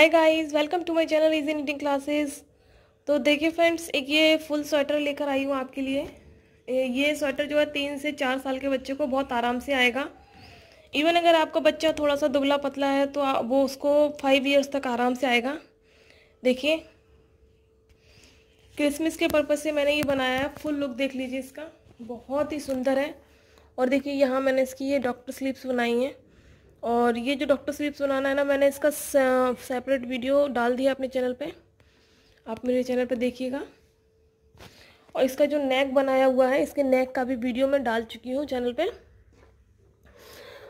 Hi guys welcome to my channel easy knitting classes तो देखिए friends एक ये फुल स्वेटर लेकर आई हूँ आपके लिए ये स्वेटर जो है तीन से चार साल के बच्चे को बहुत आराम से आएगा इवन अगर आपका बच्चा थोड़ा सा दुबला पतला है तो वो उसको फाइव ईयर्स तक आराम से आएगा देखिए क्रिसमस के पर्पज़ से मैंने ये बनाया है फुल लुक देख लीजिए इसका बहुत ही सुंदर है और देखिए यहाँ मैंने इसकी ये डॉक्टर स्लीप्स बनाई हैं और ये जो डॉक्टर स्वीप सुनाना है ना मैंने इसका सेपरेट वीडियो डाल दिया अपने चैनल पे आप मेरे चैनल पे देखिएगा और इसका जो नेक बनाया हुआ है इसके नेक का भी वीडियो मैं डाल चुकी हूँ चैनल पे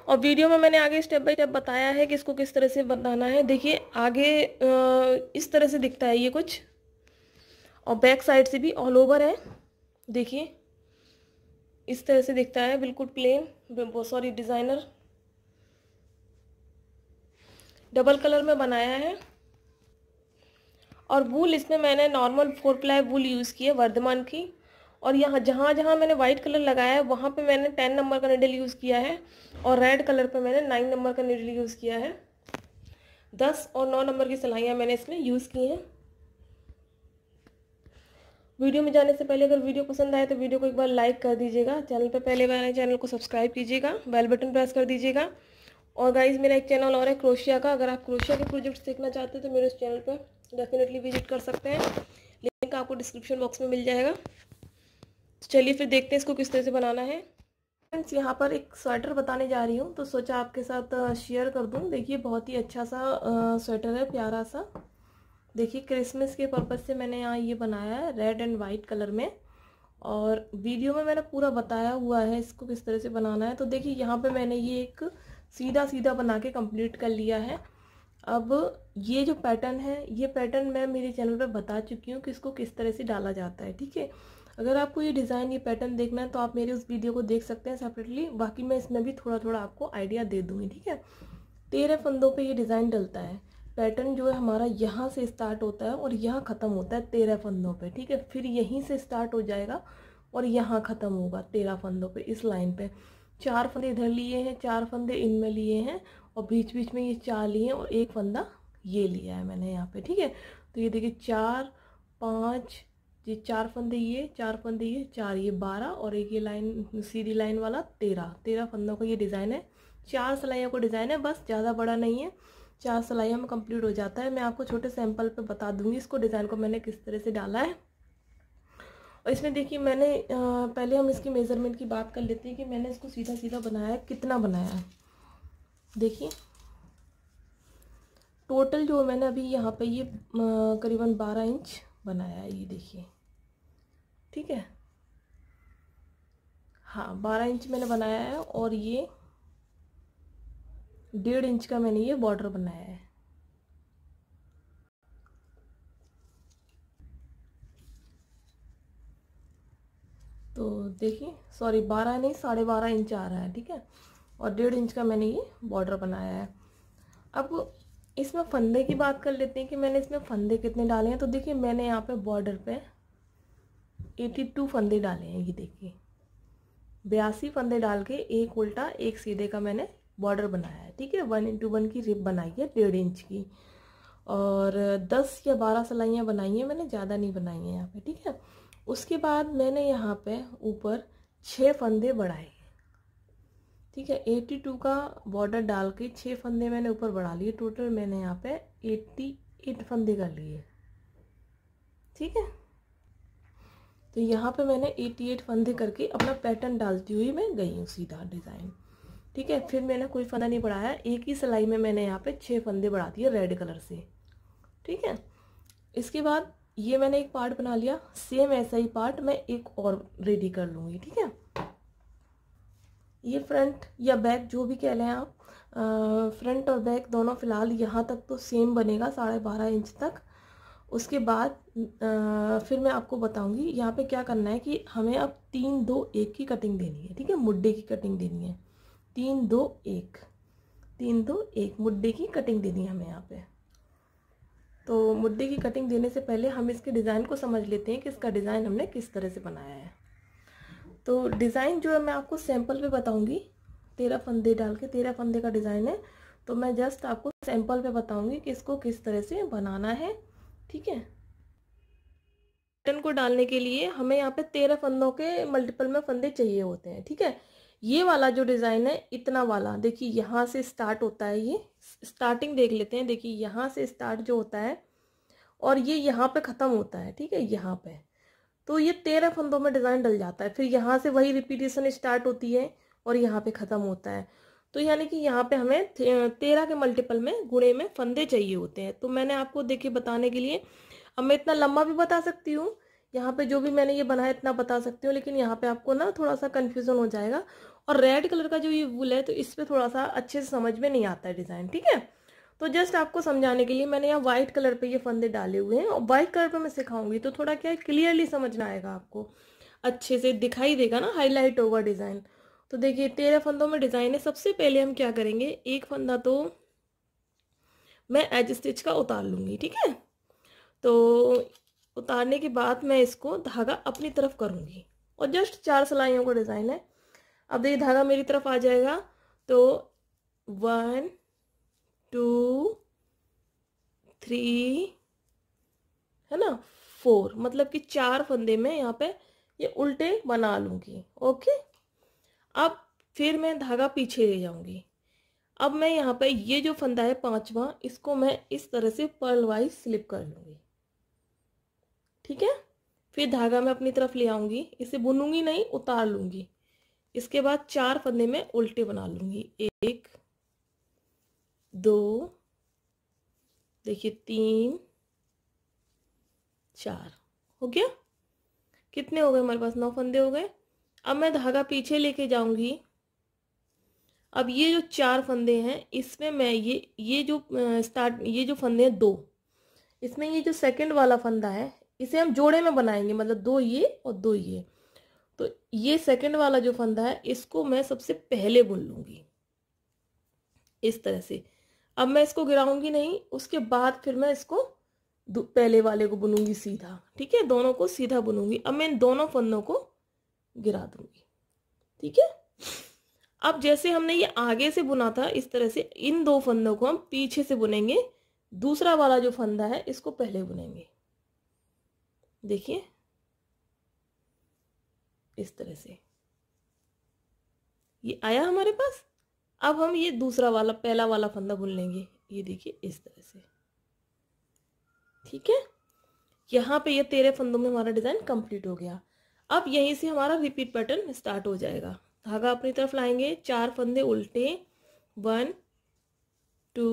और वीडियो में मैंने आगे स्टेप बाय स्टेप बताया है कि इसको किस तरह से बनाना है देखिए आगे इस तरह से दिखता है ये कुछ और बैक साइड से भी ऑल ओवर है देखिए इस तरह से दिखता है बिल्कुल plain sorry designer double colour में बनाया है और वूल इसमें मैंने normal four ply wool use की है वर्धमान की और यहाँ जहाँ जहाँ मैंने वाइट कलर लगाया है वहाँ पे मैंने टेन नंबर का निडल यूज़ किया है और रेड कलर पे मैंने नाइन नंबर का निडल यूज़ किया है दस और नौ नंबर की सिलाइयाँ मैंने इसमें यूज़ की हैं वीडियो में जाने से पहले अगर वीडियो पसंद आए तो वीडियो को एक बार लाइक कर दीजिएगा चैनल पर पहले बार चैनल को सब्सक्राइब कीजिएगा बेल बटन प्रेस कर दीजिएगा और गाइज मेरा एक चैनल और है क्रोशिया का अगर आप क्रोशिया के प्रोजेक्ट्स देखना चाहते हैं तो मेरे उस चैनल पर डेफिनेटली विजिट कर सकते हैं लिंक आपको डिस्क्रिप्शन बॉक्स में मिल जाएगा तो चलिए फिर देखते हैं इसको किस तरह से बनाना है फ्रेंड्स यहाँ पर एक स्वेटर बताने जा रही हूँ तो सोचा आपके साथ शेयर कर दूँ देखिए बहुत ही अच्छा सा स्वेटर है प्यारा सा देखिए क्रिसमस के पर्पज़ से मैंने यहाँ ये बनाया है रेड एंड वाइट कलर में और वीडियो में मैंने पूरा बताया हुआ है इसको किस तरह से बनाना है तो देखिए यहाँ पे मैंने ये एक सीधा सीधा बना के कंप्लीट कर लिया है अब ये जो पैटर्न है ये पैटर्न मैं मेरे चैनल पर बता चुकी हूँ कि इसको किस तरह से डाला जाता है ठीक है अगर आपको ये डिज़ाइन ये पैटर्न देखना है तो आप मेरे उस वीडियो को देख सकते हैं सेपरेटली बाकी मैं इसमें भी थोड़ा थोड़ा आपको आइडिया दे दूँगी ठीक है तेरह फंदों पे ये डिज़ाइन डलता है पैटर्न जो है हमारा यहाँ से स्टार्ट होता है और यहाँ ख़त्म होता है तेरह फंदों पे ठीक है फिर यहीं से स्टार्ट हो जाएगा और यहाँ ख़त्म होगा तेरह फंदों पर इस लाइन पर चार फंदे इधर लिए हैं चार फंदे इनमें लिए हैं और बीच बीच में ये चार लिए हैं और एक फंदा ये लिया है मैंने यहाँ पे ठीक है तो ये देखिए चार पाँच ये चार फंदे ये चार फंदे ये चार ये बारह और एक ये लाइन सीधी लाइन वाला तेरह तेरह फंदों का ये डिज़ाइन है चार सिलाइयों का डिज़ाइन है बस ज़्यादा बड़ा नहीं है चार सिलाइयों में कंप्लीट हो जाता है मैं आपको छोटे सैंपल पे बता दूंगी इसको डिज़ाइन को मैंने किस तरह से डाला है और इसमें देखिए मैंने पहले हम इसकी मेज़रमेंट की बात कर लेते हैं कि मैंने इसको सीधा सीधा बनाया है कितना बनाया है देखिए टोटल जो मैंने अभी यहाँ पे ये करीबन बारह इंच बनाया है ये देखिए ठीक है हाँ बारह इंच मैंने बनाया है और ये डेढ़ इंच का मैंने ये बॉर्डर बनाया है तो देखिए सॉरी बारह नहीं साढ़े बारह इंच आ रहा है ठीक है और डेढ़ इंच का मैंने ये बॉर्डर बनाया है अब इसमें फंदे की बात कर लेते हैं कि मैंने इसमें फंदे कितने डाले हैं तो देखिए मैंने यहाँ पे बॉर्डर पे 82 फंदे डाले हैं ये देखिए बयासी फंदे डाल के एक उल्टा एक सीधे का मैंने बॉर्डर बनाया है ठीक है वन इंटू वन की रिप बनाई है डेढ़ इंच की और दस या बारह सलाइयाँ बनाई हैं मैंने ज़्यादा नहीं बनाई हैं यहाँ पर ठीक है उसके बाद मैंने यहाँ पे ऊपर छः फंदे बढ़ाए ठीक है एट्टी टू का बॉर्डर डाल के छः फंदे मैंने ऊपर बढ़ा लिए टोटल मैंने यहाँ पे एट फंदे कर लिए ठीक है तो यहाँ पे मैंने एट्टी एट फंदे करके अपना पैटर्न डालती हुई मैं गई हूँ सीधा डिज़ाइन ठीक है फिर मैंने कोई फंदा नहीं बढ़ाया एक ही सिलाई में मैंने यहाँ पे छः फंदे बढ़ा दिए रेड कलर से ठीक है इसके बाद ये मैंने एक पार्ट बना लिया सेम ऐसा ही पार्ट मैं एक और रेडी कर लूँगी ठीक है ये फ्रंट या बैक जो भी कह लें आप फ्रंट और बैक दोनों फ़िलहाल यहाँ तक तो सेम बनेगा साढ़े बारह इंच तक उसके बाद आ, फिर मैं आपको बताऊंगी यहाँ पे क्या करना है कि हमें अब तीन दो एक की कटिंग देनी है ठीक है मुड्डे की कटिंग देनी है तीन दो एक तीन दो एक मुड्डे की कटिंग देनी है हमें यहाँ पे तो मुद्दे की कटिंग देने से पहले हम इसके डिज़ाइन को समझ लेते हैं कि इसका डिज़ाइन हमने किस तरह से बनाया है तो डिज़ाइन जो है मैं आपको सैम्पल पे बताऊंगी तेरह फंदे डाल के तेरह फंदे का डिज़ाइन है तो मैं जस्ट आपको सैम्पल पे बताऊंगी कि इसको किस तरह से बनाना है ठीक है बटन को डालने के लिए हमें यहाँ पे तेरह फंदों के मल्टीपल में फंदे चाहिए होते हैं ठीक है ये वाला जो डिज़ाइन है इतना वाला देखिए यहाँ से स्टार्ट होता है ये स्टार्टिंग देख लेते हैं देखिए यहाँ से स्टार्ट जो होता है और ये यहाँ पे ख़त्म होता है ठीक है यहाँ पे तो ये तेरह फंदों में डिज़ाइन डल जाता है फिर यहाँ से वही रिपीटेशन स्टार्ट होती है और यहाँ पे ख़त्म होता है तो यानी कि यहाँ पे हमें तेरह के मल्टीपल में गुणे में फंदे चाहिए होते हैं तो मैंने आपको देखिए बताने के लिए अब मैं इतना लंबा भी बता सकती हूँ यहाँ पे जो भी मैंने ये बनाया इतना बता सकती हूँ लेकिन यहाँ पे आपको ना थोड़ा सा कन्फ्यूज़न हो जाएगा और रेड कलर का जो ये वूल है तो इस पर थोड़ा सा अच्छे से समझ में नहीं आता है डिज़ाइन ठीक है तो जस्ट आपको समझाने के लिए मैंने यहाँ व्हाइट कलर पे ये फंदे डाले हुए हैं और व्हाइट कलर पे मैं सिखाऊंगी तो थोड़ा क्या है क्लियरली समझना आएगा आपको अच्छे से दिखाई देगा ना हाईलाइट होगा डिज़ाइन तो देखिए तेरह फंदों में डिज़ाइन है सबसे पहले हम क्या करेंगे एक फंदा तो मैं एज स्टिच का उतार लूँगी ठीक है तो उतारने के बाद मैं इसको धागा अपनी तरफ करूँगी और जस्ट चार सिलाइयों का डिज़ाइन है अब देखिए धागा मेरी तरफ आ जाएगा तो वन टू थ्री है ना फोर मतलब कि चार फंदे में यहाँ पे ये यह उल्टे बना लूंगी ओके अब फिर मैं धागा पीछे ले जाऊंगी अब मैं यहाँ पे ये जो फंदा है पांचवा इसको मैं इस तरह से पर्ल वाइज स्लिप कर लूंगी ठीक है फिर धागा मैं अपनी तरफ ले आऊंगी इसे बुनूंगी नहीं उतार लूंगी इसके बाद चार फंदे में उल्टे बना लूंगी एक दो देखिए तीन चार हो गया कितने हो गए हमारे पास नौ फंदे हो गए अब मैं धागा पीछे लेके जाऊंगी अब ये जो चार फंदे हैं इसमें मैं ये ये जो स्टार्ट ये जो फंदे हैं दो इसमें ये जो सेकंड वाला फंदा है इसे हम जोड़े में बनाएंगे मतलब दो ये और दो ये तो ये सेकंड वाला जो फंदा है इसको मैं सबसे पहले बुन लूंगी इस तरह से अब मैं इसको गिराऊंगी नहीं उसके बाद फिर मैं इसको पहले वाले को बुनूंगी सीधा ठीक है दोनों को सीधा बुनूंगी अब मैं इन दोनों फंदों को गिरा दूंगी ठीक है अब जैसे हमने ये आगे से बुना था इस तरह से इन दो फंदों को हम पीछे से बुनेंगे दूसरा वाला जो फंदा है इसको पहले बुनेंगे देखिए इस तरह से ये आया हमारे पास अब हम ये दूसरा वाला पहला वाला फंदा बुन लेंगे ये देखिए इस तरह से ठीक है यहाँ पे ये तेरह फंदों में हमारा डिज़ाइन कंप्लीट हो गया अब यहीं से हमारा रिपीट पैटर्न स्टार्ट हो जाएगा धागा अपनी तरफ लाएंगे चार फंदे उल्टे वन टू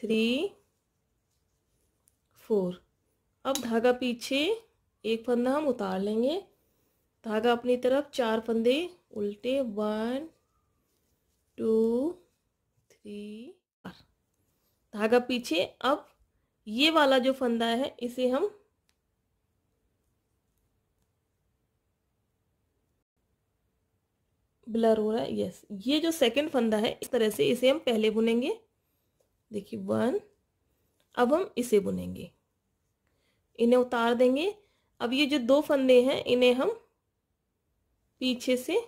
थ्री फोर अब धागा पीछे एक फंदा हम उतार लेंगे धागा अपनी तरफ चार फंदे उल्टे वन टू थ्री चार धागा पीछे अब ये वाला जो फंदा है इसे हम ब्लर हो रहा है यस ये जो सेकंड फंदा है इस तरह से इसे हम पहले बुनेंगे देखिए वन अब हम इसे बुनेंगे इन्हें उतार देंगे अब ये जो दो फंदे हैं इन्हें हम पीछे से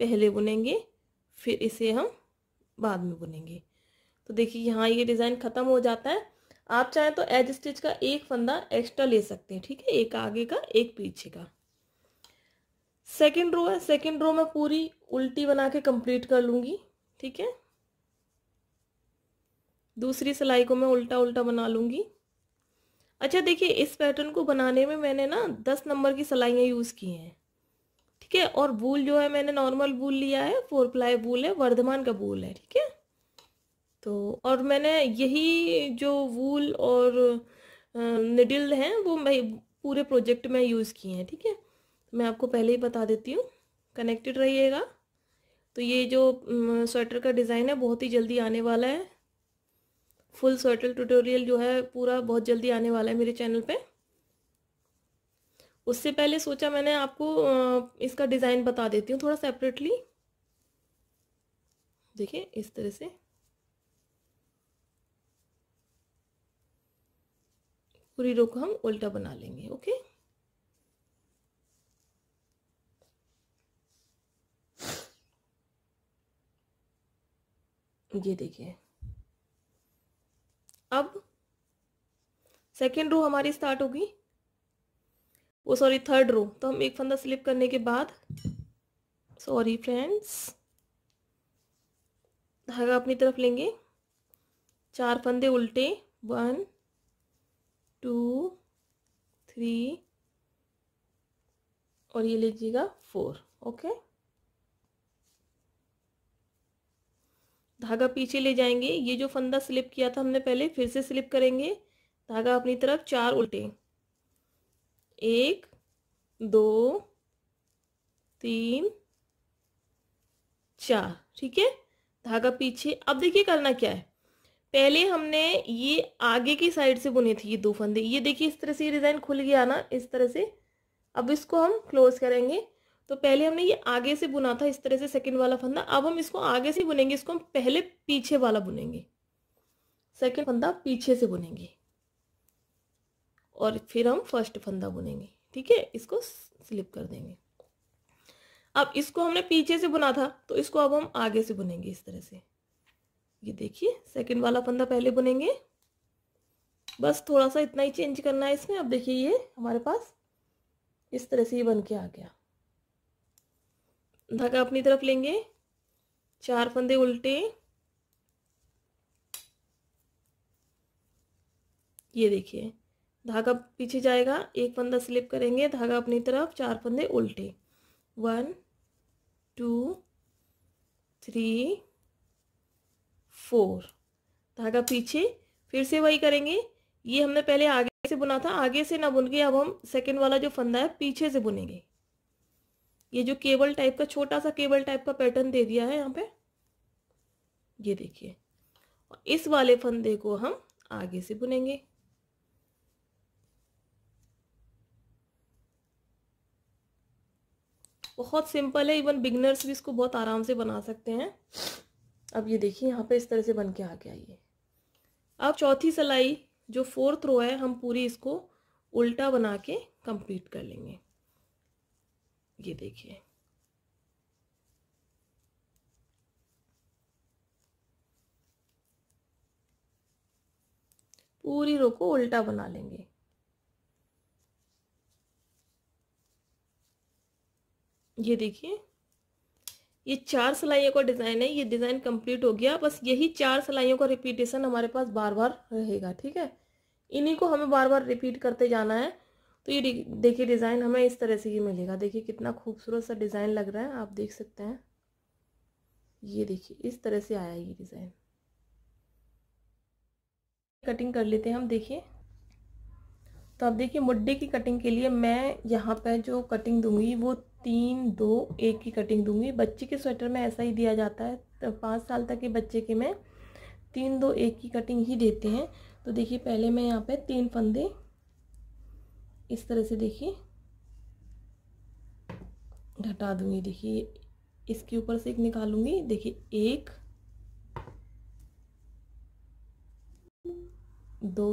पहले बुनेंगे फिर इसे हम बाद में बुनेंगे तो देखिए यहाँ ये डिज़ाइन ख़त्म हो जाता है आप चाहें तो एज स्टिच का एक फंदा एक्स्ट्रा ले सकते हैं ठीक है एक आगे का एक पीछे का सेकेंड रो है सेकेंड रो में पूरी उल्टी बना के कंप्लीट कर लूँगी ठीक है दूसरी सिलाई को मैं उल्टा उल्टा बना लूँगी अच्छा देखिए इस पैटर्न को बनाने में मैंने ना दस नंबर की सलाइयाँ यूज़ की हैं ठीक है और वूल जो है मैंने नॉर्मल वूल लिया है फोर प्लाई वूल है वर्धमान का वूल है ठीक है तो और मैंने यही जो वूल और निडिल हैं वो मैं पूरे प्रोजेक्ट में यूज़ किए हैं ठीक है थीके? तो मैं आपको पहले ही बता देती हूँ कनेक्टेड रहिएगा तो ये जो स्वेटर का डिज़ाइन है बहुत ही जल्दी आने वाला है फुल स्वेटर ट्यूटोरियल जो है पूरा बहुत जल्दी आने वाला है मेरे चैनल पे उससे पहले सोचा मैंने आपको इसका डिज़ाइन बता देती हूँ थोड़ा सेपरेटली देखिए इस तरह से पूरी रो को हम उल्टा बना लेंगे ओके ये देखिए अब सेकेंड रो हमारी स्टार्ट होगी वो सॉरी थर्ड रो तो हम एक फंदा स्लिप करने के बाद सॉरी फ्रेंड्स धागा अपनी तरफ लेंगे चार फंदे उल्टे वन टू थ्री और ये लीजिएगा फोर ओके धागा पीछे ले जाएंगे ये जो फंदा स्लिप किया था हमने पहले फिर से स्लिप करेंगे धागा अपनी तरफ चार उल्टे एक दो तीन चार ठीक है धागा पीछे अब देखिए करना क्या है पहले हमने ये आगे की साइड से बुने थे ये दो फंदे ये देखिए इस तरह से ये डिज़ाइन खुल गया ना इस तरह से अब इसको हम क्लोज करेंगे तो पहले हमने ये आगे से बुना था इस तरह से सेकंड वाला फंदा अब हम इसको आगे से बुनेंगे इसको हम पहले पीछे वाला बुनेंगे सेकंड फंदा पीछे से बुनेंगे और फिर हम फर्स्ट फंदा बुनेंगे ठीक है इसको स्लिप कर देंगे अब इसको हमने पीछे से बुना था तो इसको अब हम आगे से बुनेंगे इस तरह से ये देखिए सेकंड वाला फंदा पहले बुनेंगे बस थोड़ा सा इतना ही चेंज करना है इसमें अब देखिए ये हमारे पास इस तरह से ये बन के आ गया धागा अपनी तरफ लेंगे चार फंदे उल्टे ये देखिए धागा पीछे जाएगा एक फंदा स्लिप करेंगे धागा अपनी तरफ चार फंदे उल्टे वन टू थ्री फोर धागा पीछे फिर से वही करेंगे ये हमने पहले आगे से बुना था आगे से ना बुन के अब हम सेकंड वाला जो फंदा है पीछे से बुनेंगे ये जो केबल टाइप का छोटा सा केबल टाइप का पैटर्न दे दिया है यहाँ पे ये देखिए इस वाले फंदे को हम आगे से बुनेंगे बहुत सिंपल है इवन बिगनर्स भी इसको बहुत आराम से बना सकते हैं अब ये देखिए यहाँ पे इस तरह से बन के आ गया ये अब चौथी सिलाई जो फोर्थ रो है हम पूरी इसको उल्टा बना के कंप्लीट कर लेंगे ये देखिए पूरी रो को उल्टा बना लेंगे ये देखिए ये चार सिलाइयों का डिज़ाइन है ये डिज़ाइन कंप्लीट हो गया बस यही चार सिलाइयों का रिपीटेशन हमारे पास बार बार रहेगा ठीक है इन्हीं को हमें बार बार रिपीट करते जाना है तो ये देखिए डिज़ाइन हमें इस तरह से ही मिलेगा देखिए कितना खूबसूरत सा डिज़ाइन लग रहा है आप देख सकते हैं ये देखिए इस तरह से आया ये डिज़ाइन कटिंग कर लेते हैं हम देखिए तो आप देखिए मुड्डे की कटिंग के लिए मैं यहाँ पर जो कटिंग दूंगी वो तीन दो एक की कटिंग दूंगी बच्चे के स्वेटर में ऐसा ही दिया जाता है तो पाँच साल तक के बच्चे के मैं तीन दो एक की कटिंग ही देते हैं तो देखिए पहले मैं यहाँ पे तीन फंदे इस तरह से देखिए घटा दूंगी देखिए इसके ऊपर से एक निकालूंगी देखिए एक दो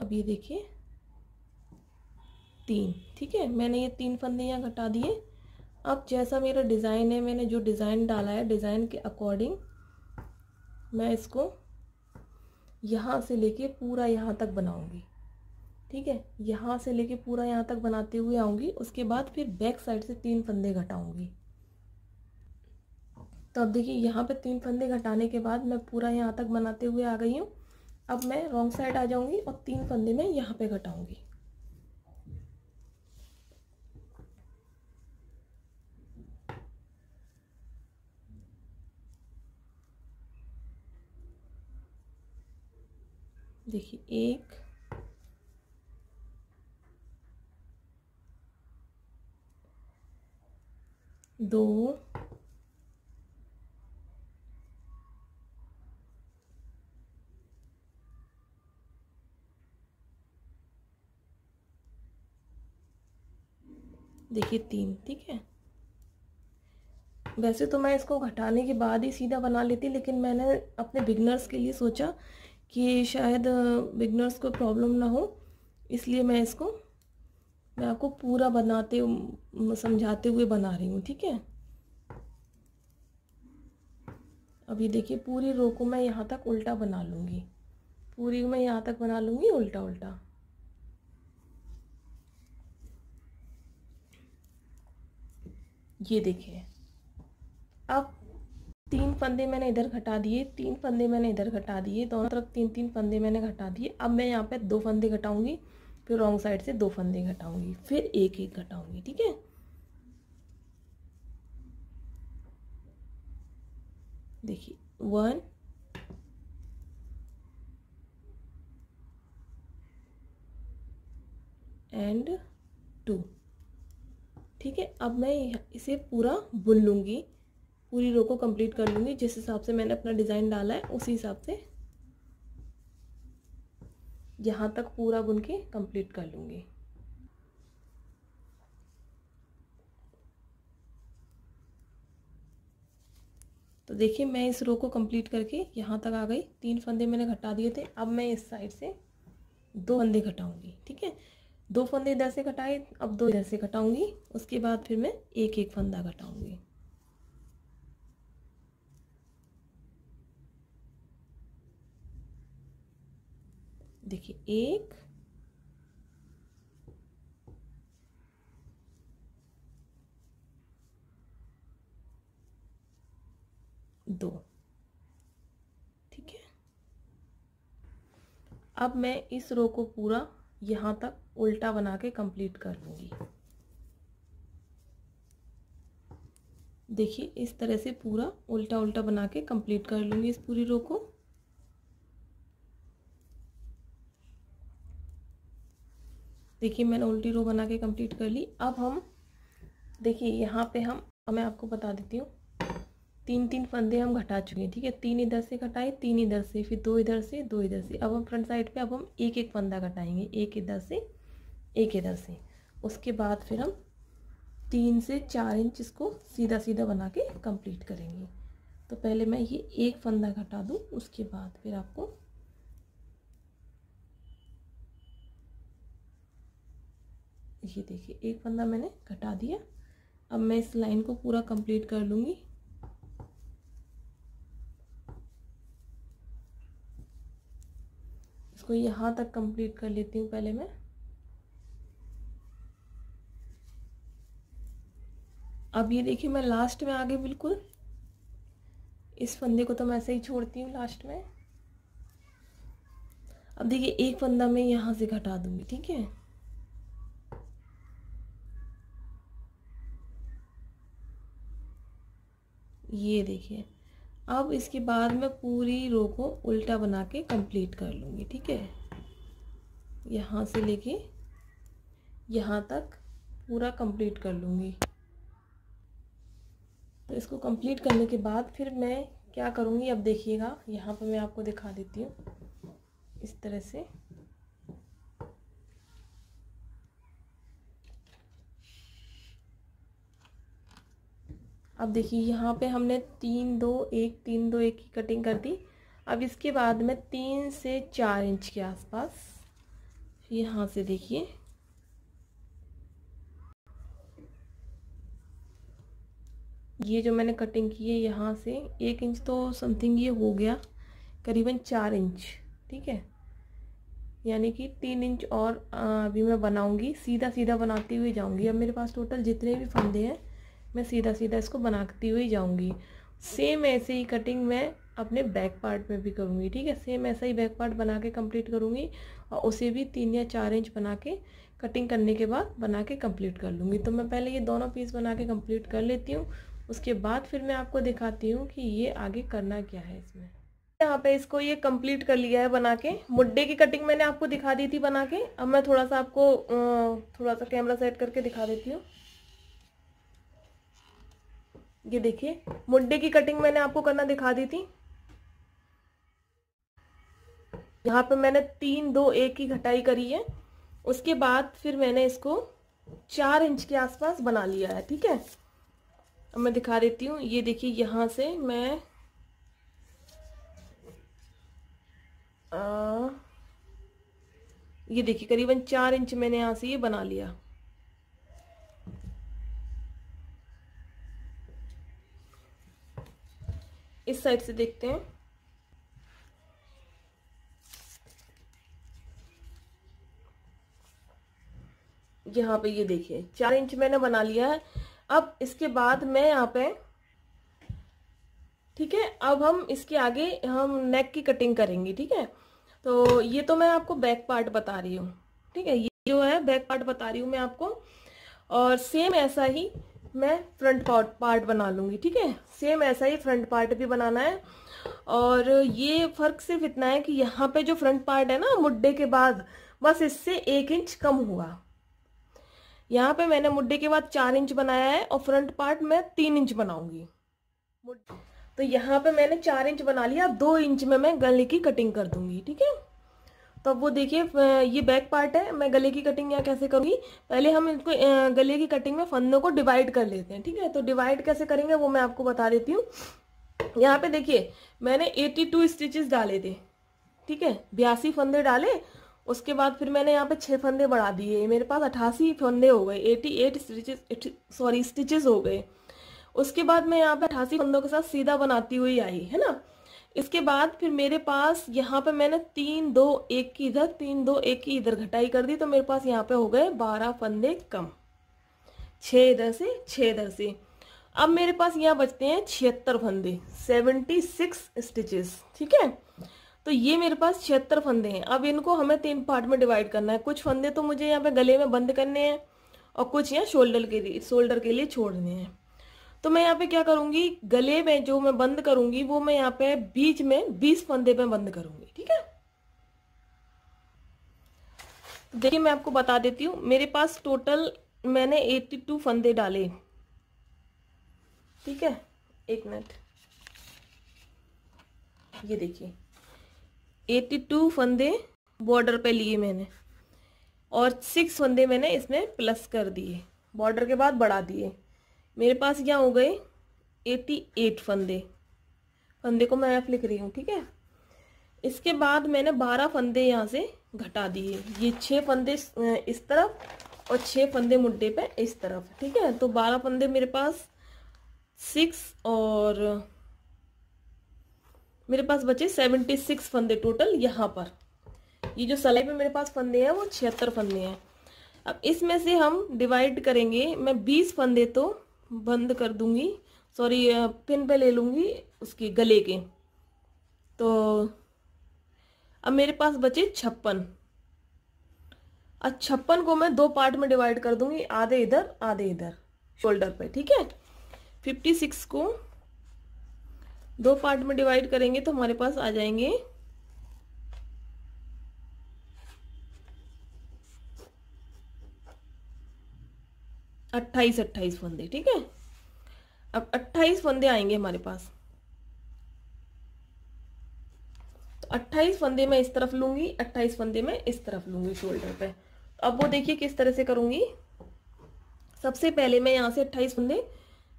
अब ये देखिए तीन ठीक है मैंने ये तीन फंदे यहाँ घटा दिए अब जैसा मेरा डिज़ाइन है मैंने जो डिज़ाइन डाला है डिज़ाइन के अकॉर्डिंग मैं इसको यहाँ से लेके पूरा यहाँ तक बनाऊंगी ठीक है यहाँ से लेके पूरा यहाँ तक बनाते हुए आऊँगी उसके बाद फिर बैक साइड से तीन फंदे घटाऊँगी तो अब देखिए यहाँ पे तीन फंदे घटाने के बाद मैं पूरा यहाँ तक बनाते हुए आ गई हूँ अब मैं रॉन्ग साइड आ जाऊँगी और तीन फंदे मैं यहाँ पे घटाऊँगी देखिए एक दो देखिए तीन ठीक है वैसे तो मैं इसको घटाने के बाद ही सीधा बना लेती लेकिन मैंने अपने बिगनर्स के लिए सोचा कि शायद बिगनर्स को प्रॉब्लम ना हो इसलिए मैं इसको मैं आपको पूरा बनाते समझाते हुए बना रही हूँ ठीक है अब ये देखिए पूरी रो को मैं यहाँ तक उल्टा बना लूँगी पूरी मैं यहाँ तक बना लूँगी उल्टा उल्टा ये देखिए अब तीन फंदे मैंने इधर घटा दिए तीन फंदे मैंने इधर घटा दिए दोनों तरफ तीन तीन फंदे मैंने घटा दिए अब मैं यहाँ पे दो फंदे घटाऊंगी फिर रॉन्ग साइड से दो फंदे घटाऊंगी फिर एक एक घटाऊंगी ठीक है देखिए वन एंड टू ठीक है अब मैं इसे पूरा बुन लूँगी पूरी रो को कंप्लीट कर लूँगी जिस हिसाब से मैंने अपना डिज़ाइन डाला है उसी हिसाब से यहाँ तक पूरा बुन के कंप्लीट कर लूँगी तो देखिए मैं इस रो को कंप्लीट करके यहाँ तक आ गई तीन फंदे मैंने घटा दिए थे अब मैं इस साइड से दो फंदे घटाऊंगी ठीक है दो फंदे इधर से घटाए अब दो इधर से घटाऊंगी उसके बाद फिर मैं एक एक फंदा घटाऊंगी देखिए एक दो ठीक है अब मैं इस रो को पूरा यहां तक उल्टा बना के कंप्लीट कर लूंगी देखिए इस तरह से पूरा उल्टा उल्टा बना के कंप्लीट कर लूंगी इस पूरी रो को देखिए मैंने उल्टी रो बना के कंप्लीट कर ली अब हम देखिए यहाँ पे हम मैं आपको बता देती हूँ तीन तीन फंदे हम घटा चुके हैं ठीक है तीन इधर से घटाए तीन इधर से फिर दो इधर से दो इधर से अब हम फ्रंट साइड पे अब हम एक एक फंदा घटाएंगे एक इधर से एक इधर से उसके बाद फिर हम तीन से चार इंच इसको सीधा सीधा बना के कंप्लीट करेंगे तो पहले मैं ये एक फंदा घटा दूँ उसके बाद फिर आपको ये देखिए एक फंदा मैंने घटा दिया अब मैं इस लाइन को पूरा कंप्लीट कर लूँगी इसको यहाँ तक कंप्लीट कर लेती हूँ पहले मैं अब ये देखिए मैं लास्ट में आ गई बिल्कुल इस फंदे को तो मैं ऐसे ही छोड़ती हूँ लास्ट में अब देखिए एक फंदा मैं यहाँ से घटा दूँगी ठीक है ये देखिए अब इसके बाद मैं पूरी रो को उल्टा बना के कंप्लीट कर लूँगी ठीक है यहाँ से लेके यहाँ तक पूरा कंप्लीट कर लूँगी तो इसको कंप्लीट करने के बाद फिर मैं क्या करूँगी अब देखिएगा यहाँ पर मैं आपको दिखा देती हूँ इस तरह से अब देखिए यहाँ पे हमने तीन दो एक तीन दो एक की कटिंग कर दी अब इसके बाद में तीन से चार इंच के आसपास यहाँ से देखिए ये जो मैंने कटिंग की है यहाँ से एक इंच तो समथिंग ये हो गया करीबन चार इंच ठीक है यानी कि तीन इंच और अभी मैं बनाऊंगी सीधा सीधा बनाती हुई जाऊंगी अब मेरे पास टोटल जितने भी फंदे हैं मैं सीधा सीधा इसको बनाती हुई जाऊँगी सेम ऐसे ही कटिंग मैं अपने बैक पार्ट में भी करूँगी ठीक है सेम ऐसा ही बैक पार्ट बना के कम्प्लीट करूँगी और उसे भी तीन या चार इंच बना के कटिंग करने के बाद बना के कम्प्लीट कर लूँगी तो मैं पहले ये दोनों पीस बना के कम्प्लीट कर लेती हूँ उसके बाद फिर मैं आपको दिखाती हूँ कि ये आगे करना क्या है इसमें यहाँ पे इसको ये कंप्लीट कर लिया है बना के मुड्डे की कटिंग मैंने आपको दिखा दी थी बना के अब मैं थोड़ा सा आपको थोड़ा सा कैमरा सेट करके दिखा देती हूँ ये देखिए मुंडे की कटिंग मैंने आपको करना दिखा दी थी यहाँ पे मैंने तीन दो एक की घटाई करी है उसके बाद फिर मैंने इसको चार इंच के आसपास बना लिया है ठीक है अब मैं दिखा देती हूँ ये देखिए यहाँ से मैं आ, ये देखिए करीबन चार इंच मैंने यहाँ से ये बना लिया इस साइड से देखते हैं यहाँ पे ये देखिए चार इंच मैंने बना लिया है अब इसके बाद मैं यहाँ पे ठीक है अब हम इसके आगे हम नेक की कटिंग करेंगे ठीक है तो ये तो मैं आपको बैक पार्ट बता रही हूँ ठीक है ये जो है बैक पार्ट बता रही हूँ मैं आपको और सेम ऐसा ही मैं फ्रंट पार्ट पार्ट बना लूँगी ठीक है सेम ऐसा ही फ्रंट पार्ट भी बनाना है और ये फर्क सिर्फ इतना है कि यहाँ पे जो फ्रंट पार्ट है ना मुड्डे के बाद बस इससे एक इंच कम हुआ यहाँ पे मैंने मुड्डे के बाद चार इंच बनाया है और फ्रंट पार्ट मैं तीन इंच बनाऊंगी तो यहाँ पे मैंने चार इंच बना लिया दो इंच में मैं गले की कटिंग कर दूंगी ठीक है तो वो देखिए ये बैक पार्ट है मैं गले की कटिंग यहाँ कैसे करूँगी पहले हम इनको गले की कटिंग में फंदों को डिवाइड कर लेते हैं ठीक है तो डिवाइड कैसे करेंगे वो मैं आपको बता देती हूँ यहाँ पे देखिए मैंने 82 स्टिचेस डाले थे ठीक है बयासी फंदे डाले उसके बाद फिर मैंने यहाँ पे छः फंदे बढ़ा दिए मेरे पास अठासी फंदे हो गए एटी एट सॉरी स्टिचेस हो गए उसके बाद मैं यहाँ पे अठासी फंदों के साथ सीधा बनाती हुई आई है ना इसके बाद फिर मेरे पास यहाँ पे मैंने तीन दो एक की इधर तीन दो एक की इधर घटाई कर दी तो मेरे पास यहाँ पे हो गए बारह फंदे कम छः इधर से छः इधर से अब मेरे पास यहाँ बचते हैं छिहत्तर फंदे सेवेंटी सिक्स स्टिचेस ठीक है तो ये मेरे पास छिहत्तर फंदे हैं अब इनको हमें तीन पार्ट में डिवाइड करना है कुछ फंदे तो मुझे यहाँ पे गले में बंद करने हैं और कुछ यहाँ शोल्डर के लिए शोल्डर के लिए छोड़ने हैं तो मैं यहाँ पे क्या करूंगी गले में जो मैं बंद करूंगी वो मैं यहाँ पे बीच में बीस फंदे पे बंद करूंगी ठीक है देखिए मैं आपको बता देती हूँ मेरे पास टोटल मैंने एट्टी टू फंदे डाले ठीक है एक मिनट ये देखिए एट्टी टू फंदे बॉर्डर पे लिए मैंने और सिक्स फंदे मैंने इसमें प्लस कर दिए बॉर्डर के बाद बढ़ा दिए मेरे पास क्या हो गए एटी एट फंदे फंदे को मैं एफ लिख रही हूँ ठीक है इसके बाद मैंने बारह फंदे यहाँ से घटा दिए ये छः फंदे इस तरफ और छः फंदे मुड्डे पे इस तरफ ठीक है तो बारह फंदे मेरे पास सिक्स और मेरे पास बचे सेवेंटी सिक्स फंदे टोटल यहाँ पर ये जो सलाई पे मेरे पास फंदे हैं वो छिहत्तर फंदे हैं अब इसमें से हम डिवाइड करेंगे मैं बीस फंदे तो बंद कर दूंगी सॉरी पिन पे ले लूंगी उसके गले के तो अब मेरे पास बचे छप्पन अब छप्पन को मैं दो पार्ट में डिवाइड कर दूंगी आधे इधर आधे इधर शोल्डर पे ठीक है फिफ्टी सिक्स को दो पार्ट में डिवाइड करेंगे तो हमारे पास आ जाएंगे अट्ठाईस अट्ठाईस फंदे ठीक है अब अट्ठाईस फंदे आएंगे हमारे पास तो अट्ठाईस फंदे मैं इस तरफ लूंगी अट्ठाईस फंदे मैं इस तरफ लूंगी शोल्डर पे तो अब वो देखिए किस तरह से करूंगी सबसे पहले मैं यहां से अट्ठाईस फंदे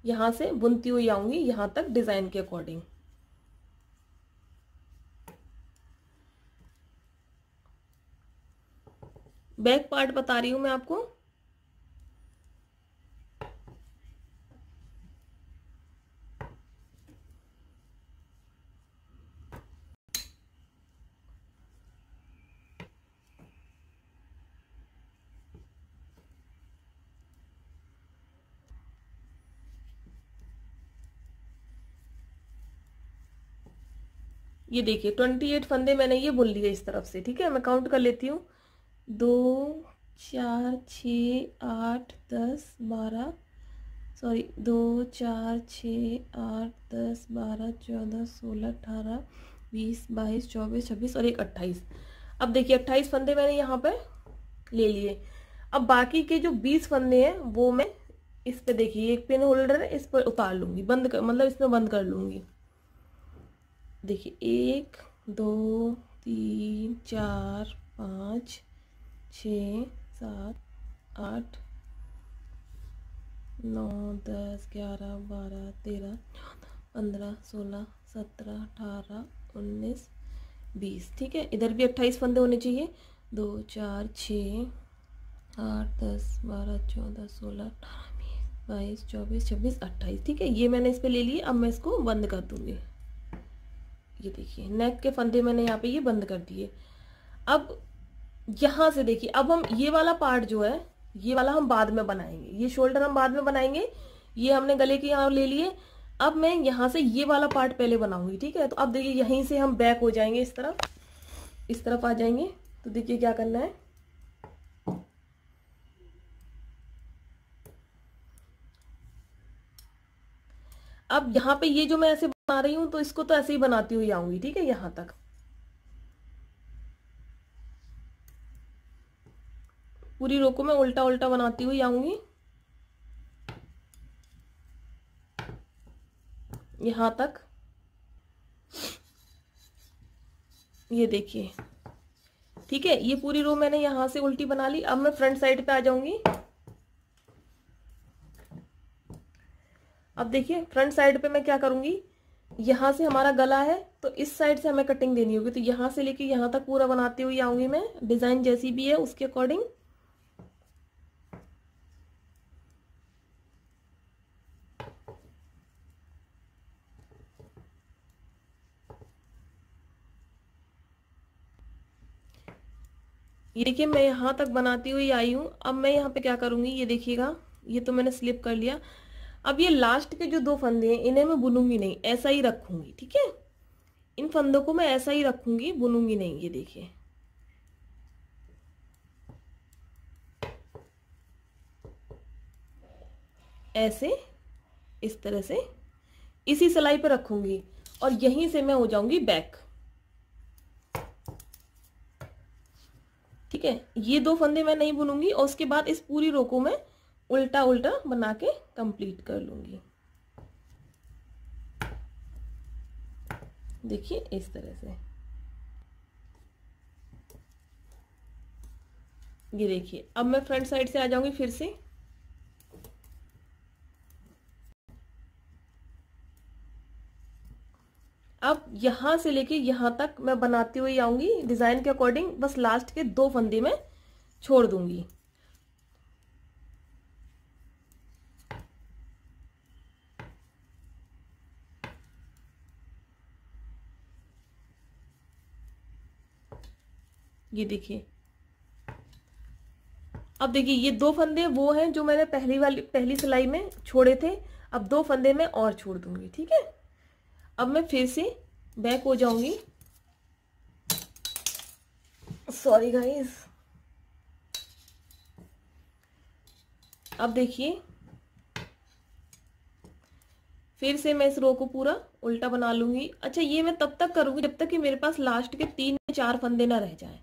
यहां से बुनती हुई आऊंगी यहां तक डिज़ाइन के अकॉर्डिंग बैक पार्ट बता रही हूं मैं आपको ये देखिए ट्वेंटी एट फंदे मैंने ये बुन लिए इस तरफ से ठीक है मैं काउंट कर लेती हूँ दो चार छ आठ दस बारह सॉरी दो चार छ आठ दस बारह चौदह सोलह अठारह बीस बाईस चौबीस छब्बीस और एक अट्ठाईस अब देखिए अट्ठाईस फंदे मैंने यहाँ पर ले लिए अब बाकी के जो बीस फंदे हैं वो मैं इस पे देखिए एक पिन होल्डर है इस पर उतार लूँगी बंद कर मतलब इसमें बंद कर लूँगी देखिए एक दो तीन चार पाँच छ सात आठ नौ दस ग्यारह बारह तेरह पंद्रह सोलह सत्रह अठारह उन्नीस बीस ठीक है इधर भी अट्ठाईस फंदे होने चाहिए दो चार छः आठ दस बारह चौदह सोलह अठारह बीस बाईस चौबीस छब्बीस अट्ठाईस ठीक है ये मैंने इस पर ले लिए अब मैं इसको बंद कर दूँगी ये देखिए नेक के फंदे मैंने यहाँ पे ये बंद कर दिए अब यहाँ से देखिए अब हम ये वाला पार्ट जो है ये वाला हम बाद में बनाएंगे ये शोल्डर हम बाद में बनाएंगे ये हमने गले के यहाँ ले लिए अब मैं यहाँ से ये वाला पार्ट पहले बनाऊंगी ठीक है तो अब देखिए यहीं से हम बैक हो जाएंगे इस तरफ इस तरफ आ जाएंगे तो देखिए क्या करना है अब यहाँ पे ये जो मैं ऐसे बना रही हूँ तो इसको तो ऐसे ही बनाती हुई आऊंगी ठीक है यहाँ तक पूरी रो को मैं उल्टा उल्टा बनाती हुई आऊंगी यहां तक ये देखिए ठीक है ये पूरी रो मैंने यहां से उल्टी बना ली अब मैं फ्रंट साइड पे आ जाऊंगी अब देखिए फ्रंट साइड पे मैं क्या करूंगी यहाँ से हमारा गला है तो इस साइड से हमें कटिंग देनी होगी तो यहाँ से लेके यहाँ तक पूरा बनाती हुई आऊंगी मैं डिज़ाइन जैसी भी है उसके अकॉर्डिंग ये देखिए मैं यहाँ तक बनाती हुई आई हूँ अब मैं यहाँ पे क्या करूँगी ये देखिएगा ये तो मैंने स्लिप कर लिया अब ये लास्ट के जो दो फंदे हैं इन्हें मैं बुनूंगी नहीं ऐसा ही रखूंगी ठीक है इन फंदों को मैं ऐसा ही रखूंगी बुनूंगी नहीं ये देखिए ऐसे इस तरह से इसी सिलाई पर रखूंगी और यहीं से मैं हो जाऊंगी बैक ठीक है ये दो फंदे मैं नहीं बुनूंगी और उसके बाद इस पूरी रोको में मैं उल्टा उल्टा बना के कंप्लीट कर लूंगी देखिए इस तरह से ये देखिए अब मैं फ्रंट साइड से आ जाऊंगी फिर से अब यहां से लेके यहां तक मैं बनाती हुई आऊंगी डिजाइन के अकॉर्डिंग बस लास्ट के दो फंदे में छोड़ दूंगी ये देखिए अब देखिए ये दो फंदे वो हैं जो मैंने पहली वाली पहली सिलाई में छोड़े थे अब दो फंदे मैं और छोड़ दूंगी ठीक है अब मैं फिर से बैक हो जाऊंगी सॉरी गाइस अब देखिए फिर से मैं इस रो को पूरा उल्टा बना लूंगी अच्छा ये मैं तब तक करूंगी जब तक कि मेरे पास लास्ट के तीन चार फंदे ना रह जाएं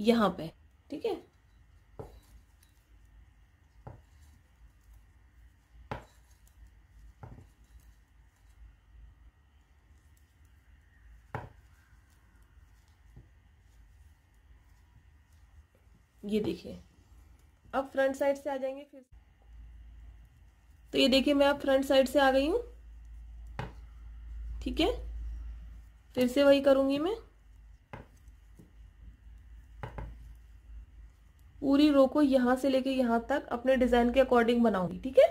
यहाँ पे ठीक है ये देखिए अब फ्रंट साइड से आ जाएंगे फिर तो ये देखिए मैं अब फ्रंट साइड से आ गई हूं ठीक है फिर से वही करूंगी मैं पूरी रो को यहां से लेके यहां तक अपने डिजाइन के अकॉर्डिंग बनाऊंगी ठीक है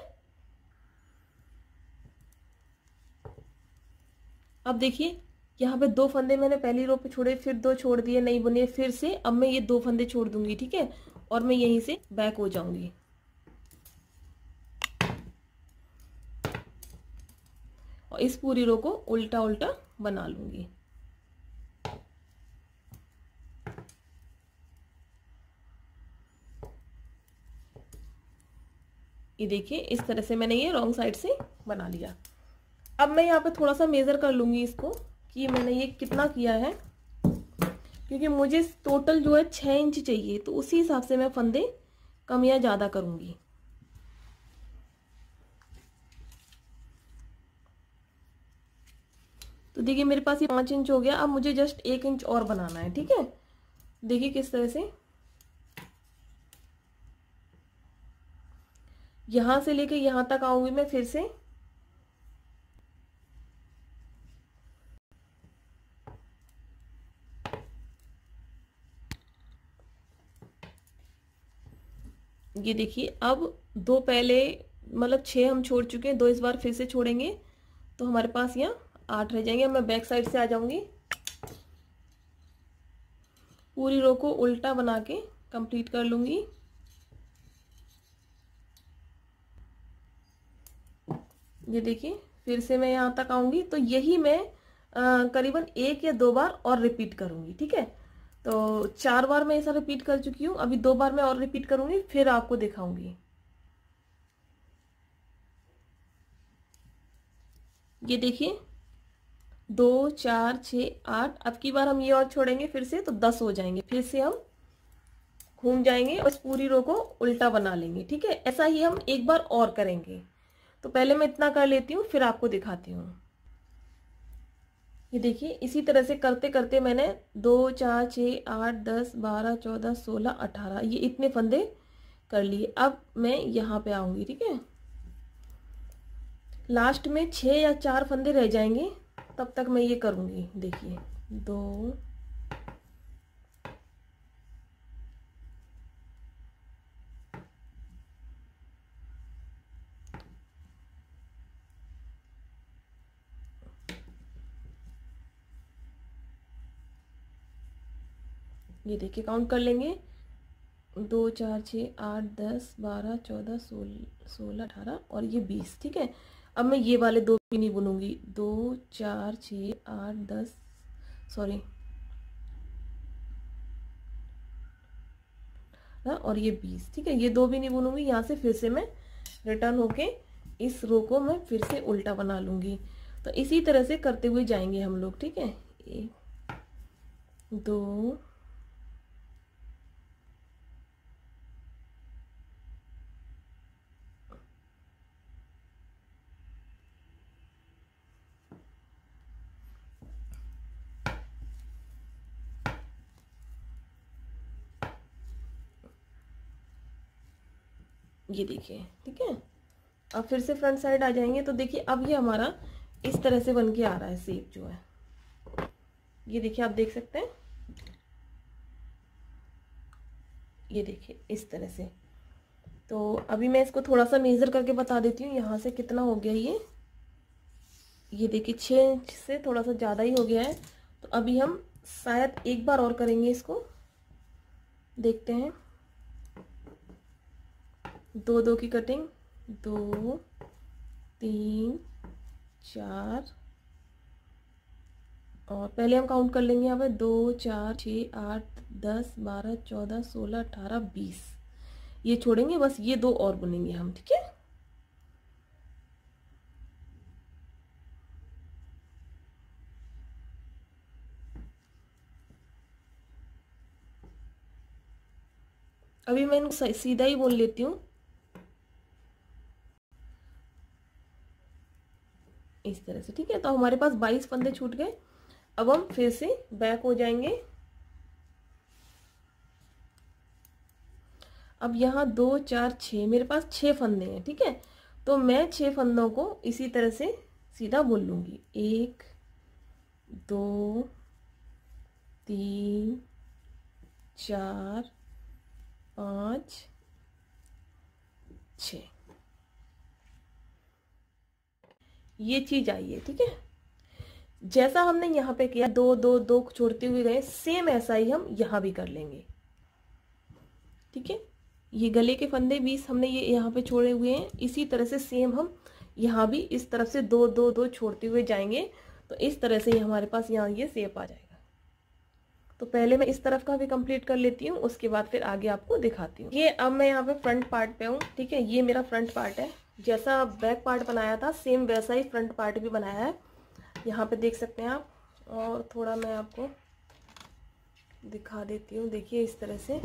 अब देखिए यहां पे दो फंदे मैंने पहली रो पे छोड़े फिर दो छोड़ दिए नहीं बुने फिर से अब मैं ये दो फंदे छोड़ दूंगी ठीक है और मैं यहीं से बैक हो जाऊंगी और इस पूरी रो को उल्टा उल्टा बना लूंगी ये देखिए इस तरह से मैंने ये रॉन्ग साइड से बना लिया अब मैं यहाँ पे थोड़ा सा मेज़र कर लूँगी इसको कि मैंने ये कितना किया है क्योंकि मुझे टोटल जो है छः इंच चाहिए तो उसी हिसाब से मैं फंदे कम या ज़्यादा करूँगी तो देखिए मेरे पास ये पाँच इंच हो गया अब मुझे जस्ट एक इंच और बनाना है ठीक है देखिए किस तरह से यहां से लेके यहां तक आऊंगी मैं फिर से ये देखिए अब दो पहले मतलब छह हम छोड़ चुके हैं दो इस बार फिर से छोड़ेंगे तो हमारे पास यहाँ आठ रह जाएंगे मैं बैक साइड से आ जाऊंगी पूरी रो को उल्टा बना के कंप्लीट कर लूंगी ये देखिए फिर से मैं यहाँ तक आऊँगी तो यही मैं करीबन एक या दो बार और रिपीट करूँगी ठीक है तो चार बार मैं ऐसा रिपीट कर चुकी हूँ अभी दो बार मैं और रिपीट करूँगी फिर आपको दिखाऊँगी ये देखिए दो चार छ आठ अब की बार हम ये और छोड़ेंगे फिर से तो दस हो जाएंगे फिर से हम घूम जाएंगे और इस पूरी रो को उल्टा बना लेंगे ठीक है ऐसा ही हम एक बार और करेंगे तो पहले मैं इतना कर लेती हूँ फिर आपको दिखाती हूँ ये देखिए इसी तरह से करते करते मैंने दो चार छः आठ दस बारह चौदह सोलह अठारह ये इतने फंदे कर लिए अब मैं यहाँ पे आऊँगी ठीक है लास्ट में छः या चार फंदे रह जाएंगे तब तक मैं ये करूँगी देखिए दो ये देखिए काउंट कर लेंगे दो चार छः आठ दस बारह चौदह सोलह सोलह अठारह और ये बीस ठीक है अब मैं ये वाले दो भी नहीं बुनूंगी दो चार छ आठ दस सॉरी हाँ, और ये बीस ठीक है ये दो भी नहीं बुनूंगी यहाँ से फिर से मैं रिटर्न होके इस रो को मैं फिर से उल्टा बना लूंगी तो इसी तरह से करते हुए जाएंगे हम लोग ठीक है एक दो ये देखिए ठीक है अब फिर से फ्रंट साइड आ जाएंगे तो देखिए अब ये हमारा इस तरह से बन के आ रहा है सेब जो है ये देखिए आप देख सकते हैं ये देखिए इस तरह से तो अभी मैं इसको थोड़ा सा मेज़र करके बता देती हूँ यहाँ से कितना हो गया ये ये देखिए छः इंच से थोड़ा सा ज़्यादा ही हो गया है तो अभी हम शायद एक बार और करेंगे इसको देखते हैं दो दो की कटिंग दो तीन चार और पहले हम काउंट कर लेंगे यहाँ पर दो चार छः आठ दस बारह चौदह सोलह अठारह बीस ये छोड़ेंगे बस ये दो और बुनेंगे हम ठीक है अभी मैं इनको सीधा ही बोल लेती हूँ इस तरह से ठीक है तो हमारे पास बाईस फंदे छूट गए अब हम फिर से बैक हो जाएंगे अब यहाँ दो चार छ मेरे पास छः फंदे हैं ठीक है तो मैं छः फंदों को इसी तरह से सीधा बोल लूँगी एक दो तीन चार पाँच छः ये चीज आई है ठीक है जैसा हमने यहाँ पे किया दो दो दो छोड़ते हुए गए सेम ऐसा ही हम यहाँ भी कर लेंगे ठीक है ये गले के फंदे बीस हमने ये यहाँ पे छोड़े हुए हैं इसी तरह से सेम हम यहाँ भी इस तरफ से दो दो दो छोड़ते हुए जाएंगे तो इस तरह से ही हमारे पास यहाँ ये सेप आ जाएगा तो पहले मैं इस तरफ का भी कंप्लीट कर लेती हूँ उसके बाद फिर आगे आपको दिखाती हूँ ये अब मैं यहाँ पे फ्रंट पार्ट पे हूँ ठीक है ये मेरा फ्रंट पार्ट है जैसा बैक पार्ट बनाया था सेम वैसा ही फ्रंट पार्ट भी बनाया है यहाँ पे देख सकते हैं आप और थोड़ा मैं आपको दिखा देती हूँ देखिए इस तरह से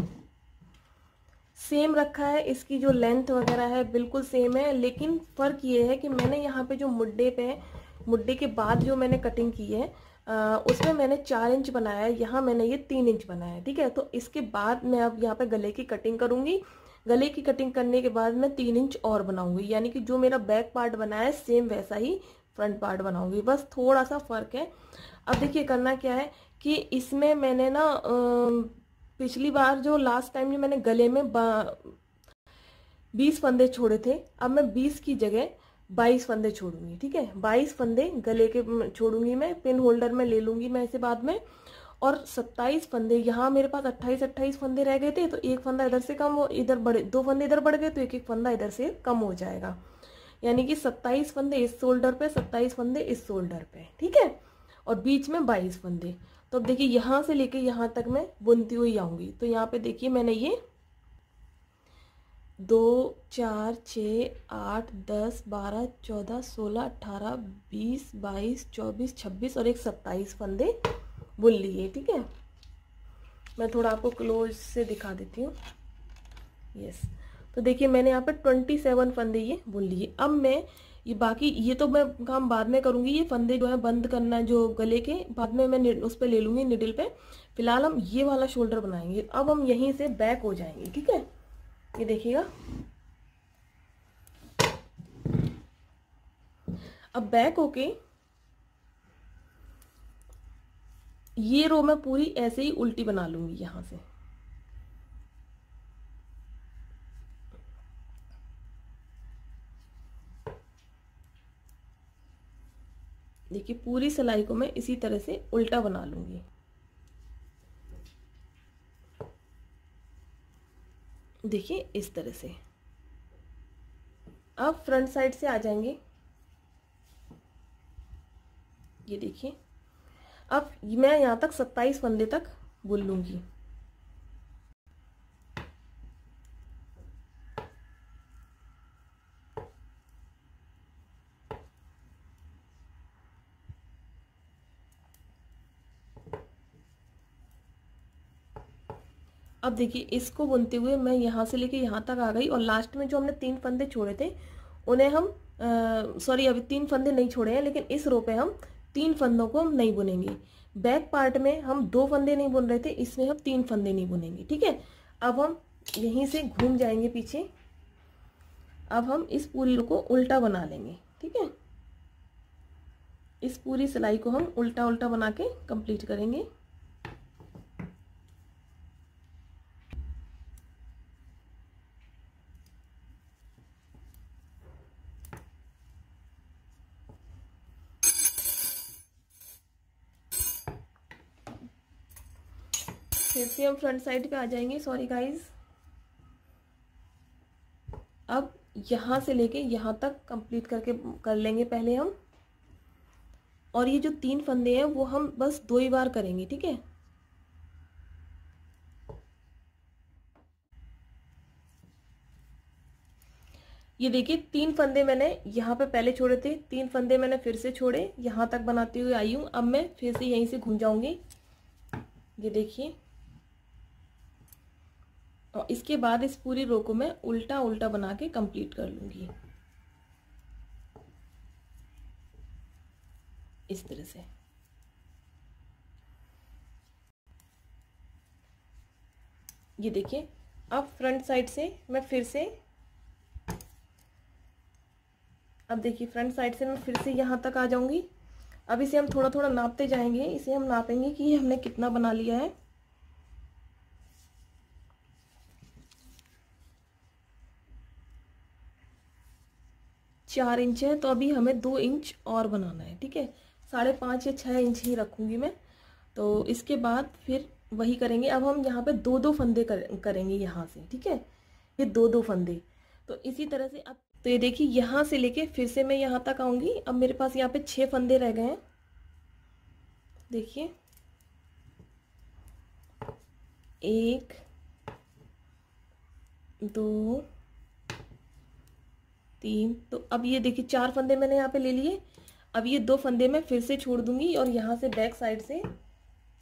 सेम रखा है इसकी जो लेंथ वगैरह है बिल्कुल सेम है लेकिन फ़र्क ये है कि मैंने यहाँ पे जो मुड्डे पे मुड्डे के बाद जो मैंने कटिंग की है उसमें मैंने चार इंच बनाया है यहाँ मैंने ये तीन इंच बनाया है ठीक है तो इसके बाद मैं अब यहाँ पे गले की कटिंग करूँगी गले की कटिंग करने के बाद मैं तीन इंच और बनाऊंगी यानी कि जो मेरा बैक पार्ट बना है सेम वैसा ही फ्रंट पार्ट बनाऊंगी बस थोड़ा सा फर्क है अब देखिए करना क्या है कि इसमें मैंने ना पिछली बार जो लास्ट टाइम जो मैंने गले में बीस फंदे छोड़े थे अब मैं बीस की जगह बाईस फंदे छोड़ूंगी ठीक है बाईस फंदे गले के छोड़ूंगी मैं पिन होल्डर में ले लूंगी मैं इसे बाद में और 27 फंदे यहाँ मेरे पास 28 28 फंदे रह गए थे तो एक फंदा इधर से कम हो इधर बढ़े दो फंदे इधर बढ़ गए तो एक एक फंदा इधर से कम हो जाएगा यानी कि 27 फंदे इस शोल्डर पे 27 फंदे इस शोल्डर पे ठीक है और बीच में 22 फंदे तो अब देखिए यहाँ से लेके यहाँ तक मैं बुनती हुई आऊँगी तो यहाँ पे देखिए मैंने ये दो चार छ आठ दस बारह चौदह सोलह अट्ठारह बीस बाईस चौबीस छब्बीस और एक सत्ताईस फंदे बुन है ठीक है मैं थोड़ा आपको क्लोज से दिखा देती हूँ यस तो देखिए मैंने यहाँ पर ट्वेंटी सेवन फंदे ये बुन लिए अब मैं ये बाकी ये तो मैं काम बाद में करूँगी ये फंदे जो है बंद करना जो गले के बाद में मैं उस पर ले लूँगी निडिल पे फिलहाल हम ये वाला शोल्डर बनाएंगे अब हम यहीं से बैक हो जाएंगे ठीक है ये देखिएगा अब बैक होके ये रो मैं पूरी ऐसे ही उल्टी बना लूंगी यहां से देखिए पूरी सिलाई को मैं इसी तरह से उल्टा बना लूंगी देखिए इस तरह से अब फ्रंट साइड से आ जाएंगे ये देखिए अब मैं यहाँ तक सत्ताईस फंदे तक बुन लूँगी अब देखिए इसको बुनते हुए मैं यहाँ से लेके यहाँ तक आ गई और लास्ट में जो हमने तीन फंदे छोड़े थे उन्हें हम सॉरी अभी तीन फंदे नहीं छोड़े हैं लेकिन इस रो पे हम तीन फंदों को हम नहीं बुनेंगे बैक पार्ट में हम दो फंदे नहीं बुन रहे थे इसमें हम तीन फंदे नहीं बुनेंगे ठीक है अब हम यहीं से घूम जाएंगे पीछे अब हम इस पूरी को उल्टा बना लेंगे ठीक है इस पूरी सिलाई को हम उल्टा उल्टा बना के कंप्लीट करेंगे हम फ्रंट साइड पे आ जाएंगे सॉरी गाइस अब यहाँ से लेके यहाँ तक कंप्लीट करके कर लेंगे पहले हम और ये जो तीन फंदे हैं वो हम बस दो ही बार करेंगे ठीक है ये देखिए तीन फंदे मैंने यहाँ पे पहले छोड़े थे तीन फंदे मैंने फिर से छोड़े यहाँ तक बनाती हुई आई हूँ अब मैं फिर से यहीं से घूम जाऊँगी ये देखिए और इसके बाद इस पूरी रो को मैं उल्टा उल्टा बना के कंप्लीट कर लूँगी इस तरह से ये देखिए अब फ्रंट साइड से मैं फिर से अब देखिए फ्रंट साइड से मैं फिर से यहाँ तक आ जाऊंगी अब इसे हम थोड़ा थोड़ा नापते जाएंगे इसे हम नापेंगे कि हमने कितना बना लिया है चार इंच है तो अभी हमें दो इंच और बनाना है ठीक है साढ़े पाँच या छः इंच ही रखूँगी मैं तो इसके बाद फिर वही करेंगे अब हम यहाँ पे दो दो फंदे कर, करेंगे यहाँ से ठीक है ये दो दो फंदे तो इसी तरह से अब तो ये देखिए यहाँ से लेके फिर से मैं यहाँ तक आऊँगी अब मेरे पास यहाँ पे छः फंदे रह गए हैं देखिए एक दो तीन तो अब ये देखिए चार फंदे मैंने यहाँ पे ले लिए अब ये दो फंदे मैं फिर से छोड़ दूंगी और यहाँ से बैक साइड से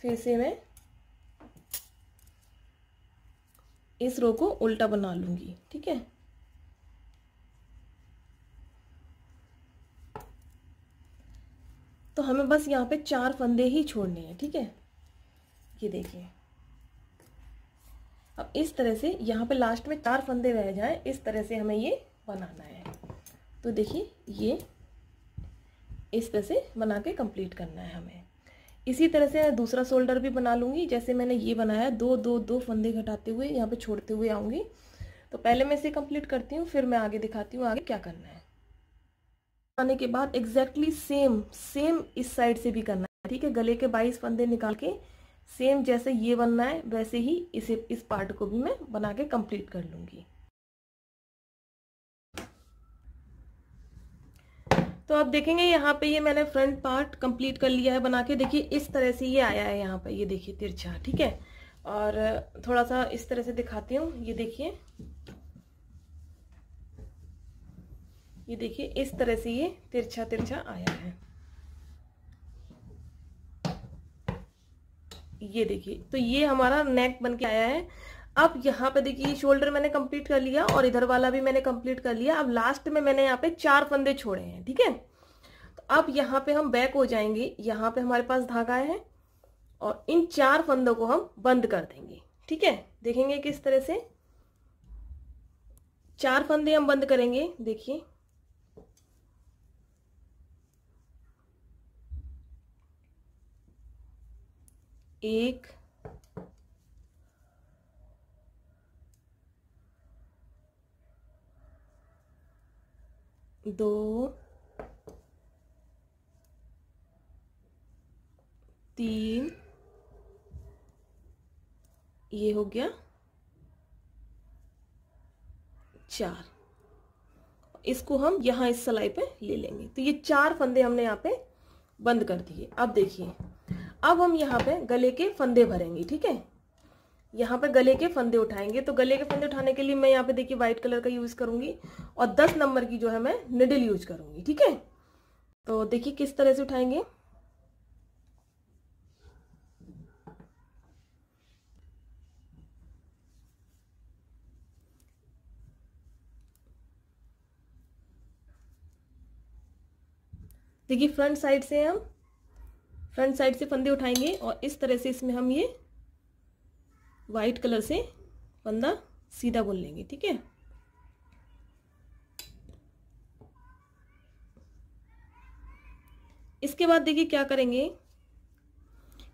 फिर से मैं इस रो को उल्टा बना लूंगी ठीक है तो हमें बस यहाँ पे चार फंदे ही छोड़ने हैं ठीक है ये देखिए अब इस तरह से यहाँ पे लास्ट में चार फंदे रह जाएं इस तरह से हमें ये बनाना है तो देखिए ये इस तरह से बना के कंप्लीट करना है हमें इसी तरह से दूसरा शोल्डर भी बना लूँगी जैसे मैंने ये बनाया दो दो दो फंदे घटाते हुए यहाँ पे छोड़ते हुए आऊँगी तो पहले मैं इसे कंप्लीट करती हूँ फिर मैं आगे दिखाती हूँ आगे क्या करना है आने के बाद एग्जैक्टली सेम सेम इस साइड से भी करना है ठीक है गले के बाईस फंदे निकाल के सेम जैसे ये बनना है वैसे ही इसे इस पार्ट को भी मैं बना के कंप्लीट कर लूँगी तो आप देखेंगे यहाँ पे ये मैंने फ्रंट पार्ट कंप्लीट कर लिया है बना के देखिए इस तरह से ये आया है यहाँ पे ये देखिए तिरछा ठीक है और थोड़ा सा इस तरह से दिखाती हूँ ये देखिए ये देखिए इस तरह से ये तिरछा तिरछा आया है ये देखिए तो ये हमारा नेक बन के आया है अब यहाँ पे देखिए शोल्डर मैंने कंप्लीट कर लिया और इधर वाला भी मैंने कंप्लीट कर लिया अब लास्ट में मैंने यहाँ पे चार फंदे छोड़े हैं ठीक है तो अब यहाँ पे हम बैक हो जाएंगे यहाँ पे हमारे पास धागा है और इन चार फंदों को हम बंद कर देंगे ठीक है देखेंगे किस तरह से चार फंदे हम बंद करेंगे देखिए एक दो तीन ये हो गया चार इसको हम यहाँ इस सिलाई पे ले लेंगे तो ये चार फंदे हमने यहाँ पे बंद कर दिए अब देखिए अब हम यहाँ पे गले के फंदे भरेंगे ठीक है यहाँ पे गले के फंदे उठाएंगे तो गले के फंदे उठाने के लिए मैं यहाँ पे देखिए व्हाइट कलर का यूज करूंगी और दस नंबर की जो है मैं निडल यूज करूंगी ठीक है तो देखिए किस तरह से उठाएंगे देखिए फ्रंट साइड से हम फ्रंट साइड से फंदे उठाएंगे और इस तरह से इसमें हम ये वाइट कलर से फंदा सीधा बुन लेंगे ठीक है इसके बाद देखिए क्या करेंगे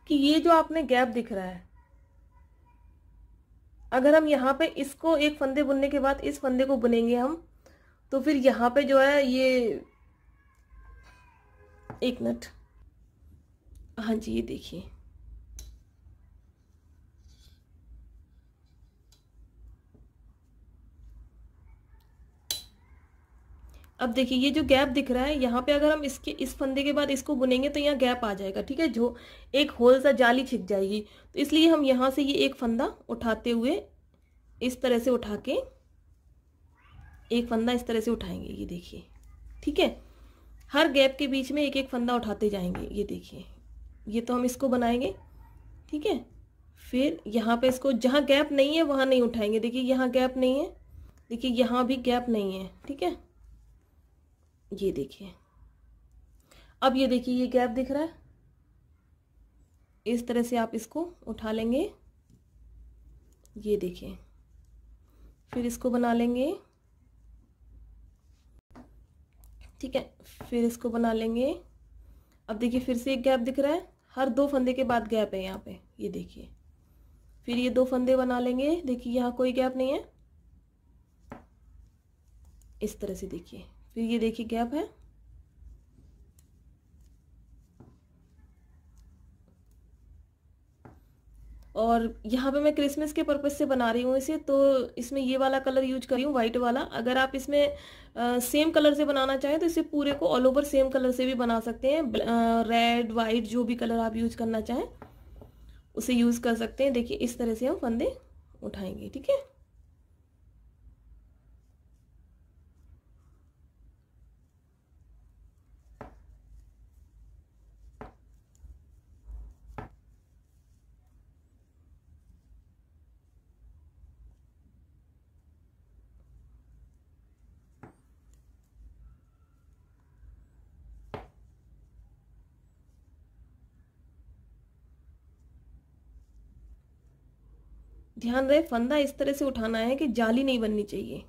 कि ये जो आपने गैप दिख रहा है अगर हम यहाँ पे इसको एक फंदे बुनने के बाद इस फंदे को बुनेंगे हम तो फिर यहाँ पे जो है ये एक मिनट हाँ जी ये देखिए अब देखिए ये जो गैप दिख रहा है यहाँ पे अगर हम इसके इस फंदे के बाद इसको बुनेंगे तो यहाँ गैप आ जाएगा ठीक है जो एक होल सा जाली छिक जाएगी तो इसलिए हम यहाँ से ये एक फंदा उठाते हुए इस तरह से उठा के एक फंदा इस तरह से उठाएंगे ये देखिए ठीक है हर गैप के बीच में एक एक फंदा उठाते जाएंगे ये देखिए ये तो हम इसको बनाएंगे ठीक है फिर यहाँ पे इसको जहाँ गैप नहीं है वहाँ नहीं उठाएंगे देखिए यहाँ गैप नहीं है देखिए यहाँ भी गैप नहीं है ठीक है ये देखिए अब ये देखिए ये गैप दिख रहा है इस तरह से आप इसको उठा लेंगे ये देखिए फिर इसको बना लेंगे ठीक है फिर इसको बना लेंगे अब देखिए फिर से एक गैप दिख रहा है हर दो फंदे के बाद गैप है यहाँ पे ये देखिए फिर ये दो फंदे बना लेंगे देखिए यहाँ कोई गैप नहीं है इस तरह से देखिए फिर तो ये देखिए गैप है और यहाँ पे मैं क्रिसमस के पर्पज़ से बना रही हूँ इसे तो इसमें ये वाला कलर यूज कर रही हूँ व्हाइट वाला अगर आप इसमें आ, सेम कलर से बनाना चाहें तो इसे पूरे को ऑल ओवर सेम कलर से भी बना सकते हैं रेड वाइट जो भी कलर आप यूज करना चाहें उसे यूज़ कर सकते हैं देखिए इस तरह से हम फंदे उठाएंगे ठीक है ध्यान रहे फंदा इस तरह से उठाना है कि जाली नहीं बननी चाहिए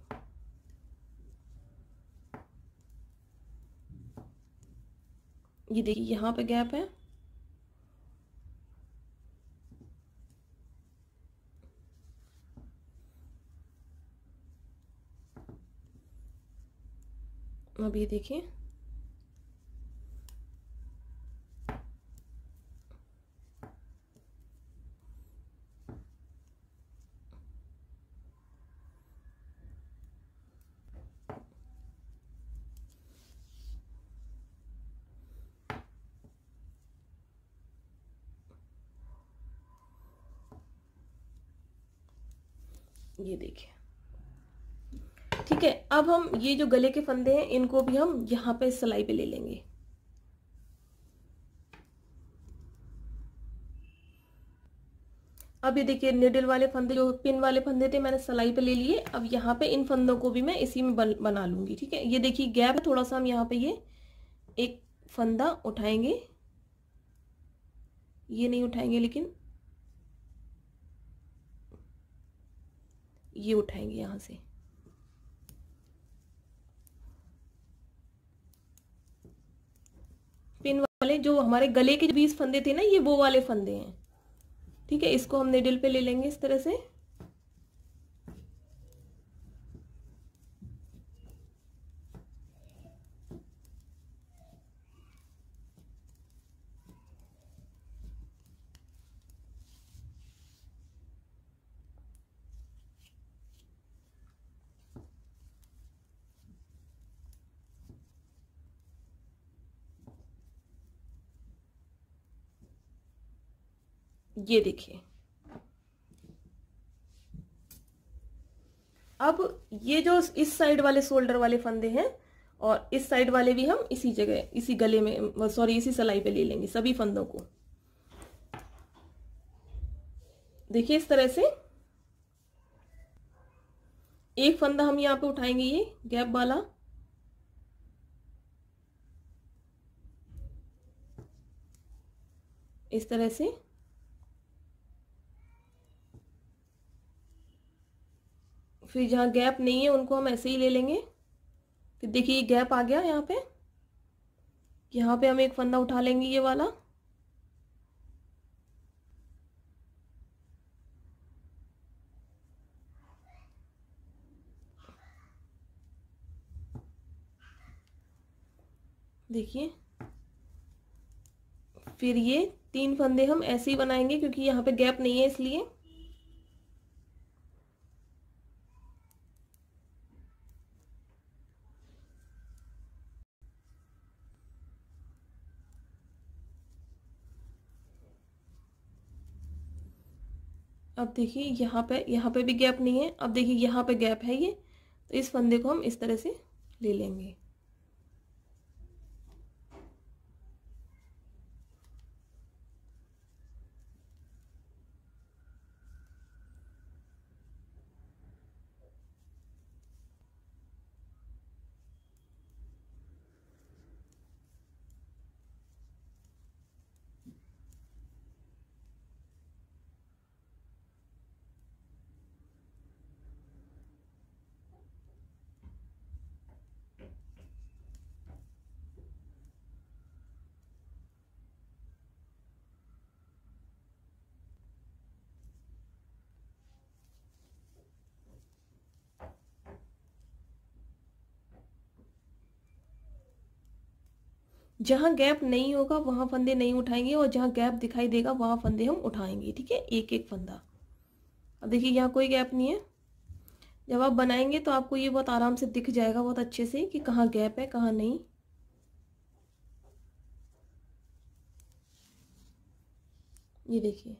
ये देखिए यहां पे गैप है अब ये देखिए ये देखिए ठीक है अब हम ये जो गले के फंदे हैं इनको भी हम यहां पे सिलाई पे ले लेंगे अब ये देखिए निडल वाले फंदे जो पिन वाले फंदे थे मैंने सिलाई पे ले लिए अब यहां पे इन फंदों को भी मैं इसी में बन, बना लूंगी ठीक है ये देखिए गैप है थोड़ा सा हम यहां पे ये एक फंदा उठाएंगे ये नहीं उठाएंगे लेकिन ये उठाएंगे यहाँ से पिन वाले जो हमारे गले के बीस फंदे थे ना ये वो वाले फंदे हैं ठीक है इसको हम निडिल पे ले लेंगे इस तरह से ये देखिए अब ये जो इस साइड वाले शोल्डर वाले फंदे हैं और इस साइड वाले भी हम इसी जगह इसी गले में सॉरी इसी सलाई पे ले लेंगे सभी फंदों को देखिए इस तरह से एक फंदा हम यहां पे उठाएंगे ये गैप वाला इस तरह से फिर जहाँ गैप नहीं है उनको हम ऐसे ही ले लेंगे फिर देखिए ये गैप आ गया यहाँ पे यहाँ पे हम एक फंदा उठा लेंगे ये वाला देखिए फिर ये तीन फंदे हम ऐसे ही बनाएंगे क्योंकि यहाँ पे गैप नहीं है इसलिए अब देखिए यहाँ पे यहाँ पे भी गैप नहीं है अब देखिए यहाँ पे गैप है ये तो इस फंदे को हम इस तरह से ले लेंगे जहाँ गैप नहीं होगा वहाँ फंदे नहीं उठाएंगे और जहाँ गैप दिखाई देगा वहाँ फंदे हम उठाएंगे ठीक है एक एक फंदा अब देखिए यहाँ कोई गैप नहीं है जब आप बनाएंगे तो आपको ये बहुत आराम से दिख जाएगा बहुत अच्छे से कि कहाँ गैप है कहाँ नहीं ये देखिए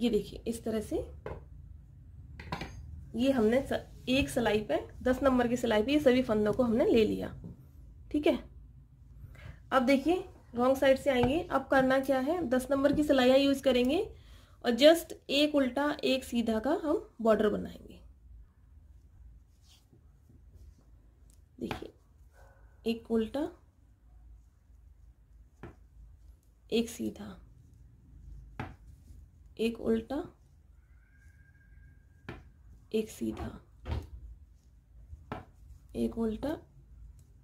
ये देखिए इस तरह से ये हमने एक सिलाई पे दस नंबर की सिलाई पे ये सभी फंदों को हमने ले लिया ठीक है अब देखिए रॉन्ग साइड से आएंगे अब करना क्या है दस नंबर की सिलाइयाँ यूज़ करेंगे और जस्ट एक उल्टा एक सीधा का हम बॉर्डर बनाएंगे देखिए एक उल्टा एक सीधा एक उल्टा एक सीधा एक उल्टा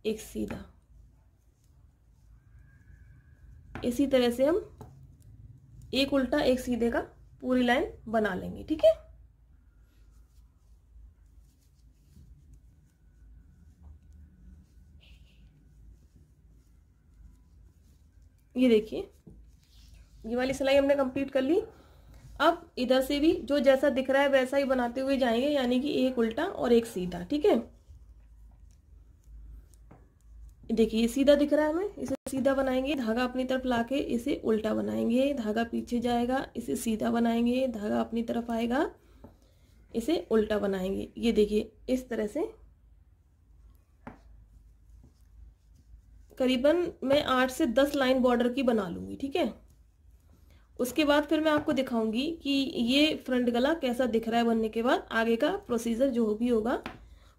एक सीधा इसी तरह से हम एक उल्टा एक सीधे का पूरी लाइन बना लेंगे ठीक है ये देखिए ये वाली सिलाई हमने कंप्लीट कर ली अब इधर से भी जो जैसा दिख रहा है वैसा ही बनाते हुए जाएंगे यानी कि एक उल्टा और एक सीधा ठीक है देखिए सीधा दिख रहा है हमें इसे सीधा बनाएंगे धागा अपनी तरफ लाके इसे उल्टा बनाएंगे धागा पीछे जाएगा इसे सीधा बनाएंगे धागा अपनी तरफ आएगा इसे उल्टा बनाएंगे ये देखिए इस तरह से करीबन मैं आठ से दस लाइन बॉर्डर की बना लूंगी ठीक है उसके बाद फिर मैं आपको दिखाऊंगी कि ये फ्रंट गला कैसा दिख रहा है बनने के बाद आगे का प्रोसीजर जो भी होगा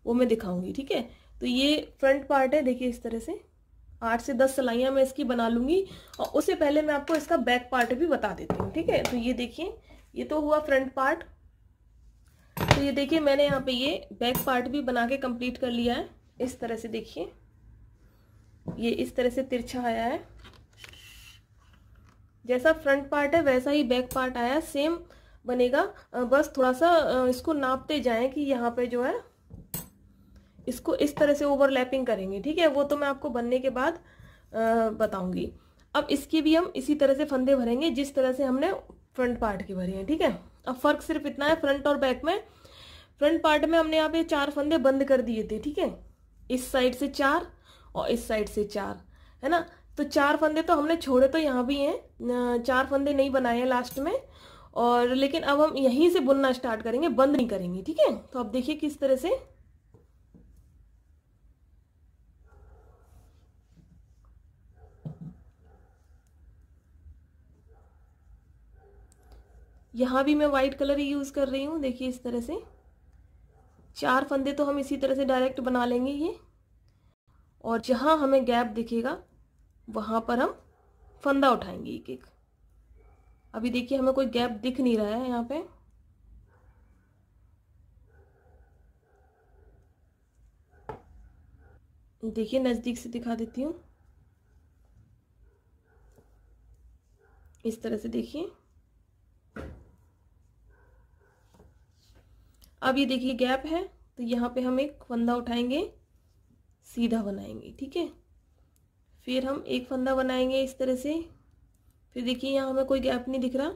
वो मैं दिखाऊंगी ठीक है तो ये फ्रंट पार्ट है देखिए इस तरह से आठ से दस सिलाइयाँ मैं इसकी बना लूँगी और उससे पहले मैं आपको इसका बैक पार्ट भी बता देती हूँ ठीक है तो ये देखिए ये तो हुआ फ्रंट पार्ट तो ये देखिए मैंने यहाँ पे ये बैक पार्ट भी बना के कंप्लीट कर लिया है इस तरह से देखिए ये इस तरह से तिरछा आया है जैसा फ्रंट पार्ट है वैसा ही बैक पार्ट आया सेम बनेगा बस थोड़ा सा इसको नापते जाएं कि यहाँ पे जो है इसको इस तरह से ओवरलैपिंग करेंगे ठीक है वो तो मैं आपको बनने के बाद बताऊंगी अब इसके भी हम इसी तरह से फंदे भरेंगे जिस तरह से हमने फ्रंट पार्ट के भरे हैं ठीक है अब फर्क सिर्फ इतना है फ्रंट और बैक में फ्रंट पार्ट में हमने यहाँ पे चार फंदे बंद कर दिए थे ठीक है इस साइड से चार और इस साइड से चार है ना तो चार फंदे तो हमने छोड़े तो यहाँ भी हैं चार फंदे नहीं बनाए हैं लास्ट में और लेकिन अब हम यहीं से बुनना स्टार्ट करेंगे बंद नहीं करेंगे ठीक है तो आप देखिए किस तरह से यहाँ भी मैं व्हाइट कलर ही यूज़ कर रही हूँ देखिए इस तरह से चार फंदे तो हम इसी तरह से डायरेक्ट बना लेंगे ये और जहाँ हमें गैप दिखेगा वहाँ पर हम फंदा उठाएंगे एक एक अभी देखिए हमें कोई गैप दिख नहीं रहा है यहाँ पे देखिए नज़दीक से दिखा देती हूँ इस तरह से देखिए अब ये देखिए गैप है तो यहाँ पे हम एक फंदा उठाएंगे सीधा बनाएंगे ठीक है फिर हम एक फंदा बनाएंगे इस तरह से फिर देखिए यहाँ हमें कोई गैप नहीं दिख रहा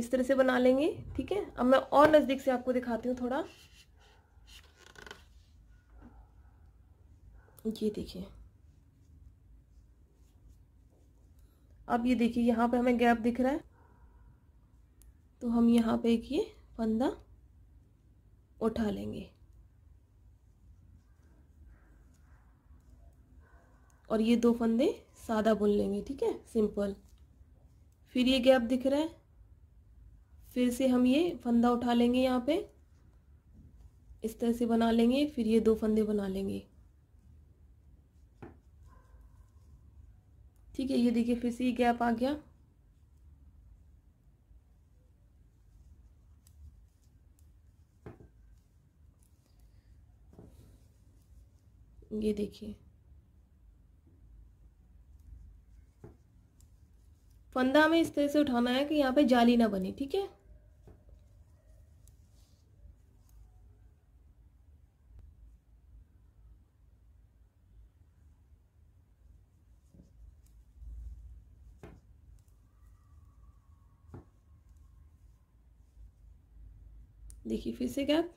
इस तरह से बना लेंगे ठीक है अब मैं और नज़दीक से आपको दिखाती हूँ थोड़ा ये देखिए अब ये देखिए यहाँ पे हमें गैप दिख रहा है तो हम यहाँ पे एक ये फंदा उठा लेंगे और ये दो फंदे सादा बुन लेंगे ठीक है सिंपल फिर ये गैप दिख रहा है फिर से हम ये फंदा उठा लेंगे यहाँ पे इस तरह से बना लेंगे फिर ये दो फंदे बना लेंगे ठीक है ये देखिए फिर से ये गैप आ गया ये देखिए फंदा हमें इस तरह से उठाना है कि यहाँ पे जाली ना बने ठीक है देखिए फिर से गैप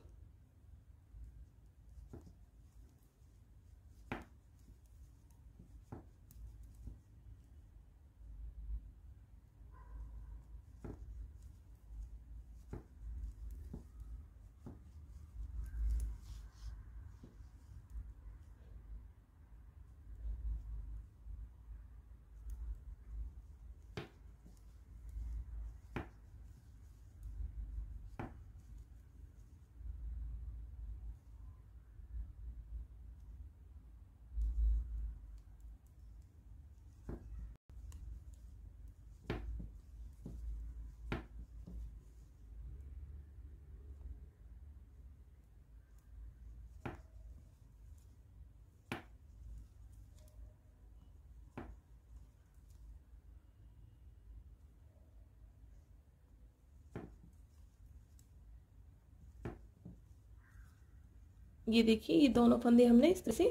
ये देखिए ये दोनों फंदे हमने इस तरह से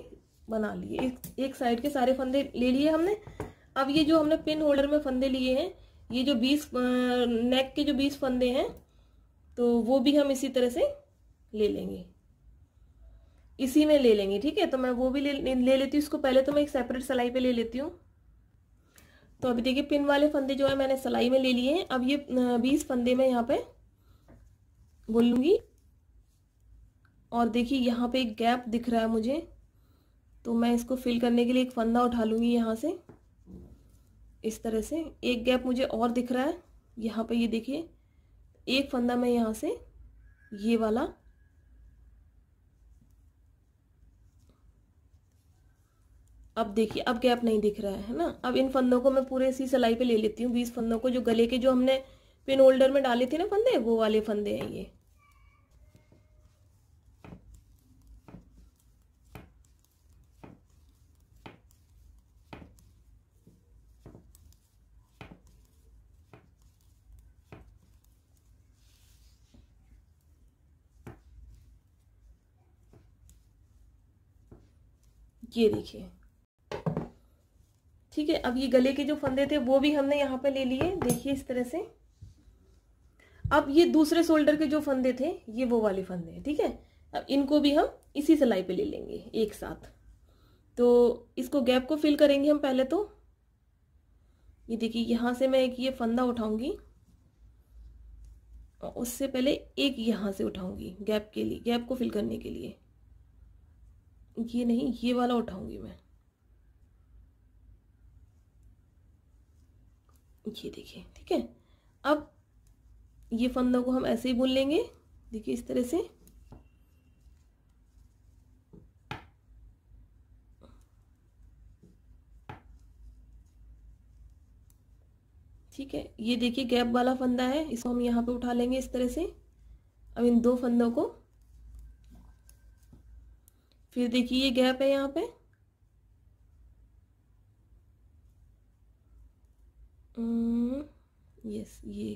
बना लिए एक, एक साइड के सारे फंदे ले लिए हमने अब ये जो हमने पिन होल्डर में फंदे लिए हैं ये जो बीस नेक के जो बीस फंदे हैं तो वो भी हम इसी तरह से ले लेंगे इसी में ले लेंगे ठीक है तो मैं वो भी ले ले लेती हूँ इसको पहले तो मैं एक सेपरेट सिलाई पे ले लेती हूँ तो अभी देखिए पिन वाले फंदे जो है मैंने सिलाई में ले लिए हैं अब ये बीस फंदे मैं यहाँ पे बोलूँगी और देखिए यहाँ पे एक गैप दिख रहा है मुझे तो मैं इसको फिल करने के लिए एक फंदा उठा लूँगी यहाँ से इस तरह से एक गैप मुझे और दिख रहा है यहाँ पे ये यह देखिए एक फंदा मैं यहाँ से ये वाला अब देखिए अब गैप नहीं दिख रहा है ना अब इन फंदों को मैं पूरे इसी सिलाई पे ले लेती हूँ बीस फंदों को जो गले के जो हमने पिन होल्डर में डाले थे ना फंदे वो वाले फंदे हैं ये ये देखिए ठीक है अब ये गले के जो फंदे थे वो भी हमने यहाँ पे ले लिए देखिए इस तरह से अब ये दूसरे शोल्डर के जो फंदे थे ये वो वाले फंदे हैं ठीक है थीके? अब इनको भी हम इसी सिलाई पे ले लेंगे एक साथ तो इसको गैप को फिल करेंगे हम पहले तो ये देखिए यहाँ से मैं एक ये फंदा उठाऊंगी और उससे पहले एक यहाँ से उठाऊंगी गैप के लिए गैप को फिल करने के लिए ये नहीं ये वाला उठाऊंगी मैं ये देखिए ठीक है अब ये फंदों को हम ऐसे ही बुन लेंगे देखिए इस तरह से ठीक है ये देखिए गैप वाला फंदा है इसको हम यहाँ पे उठा लेंगे इस तरह से अब इन दो फंदों को फिर देखिए ये गैप है यहाँ पे यस ये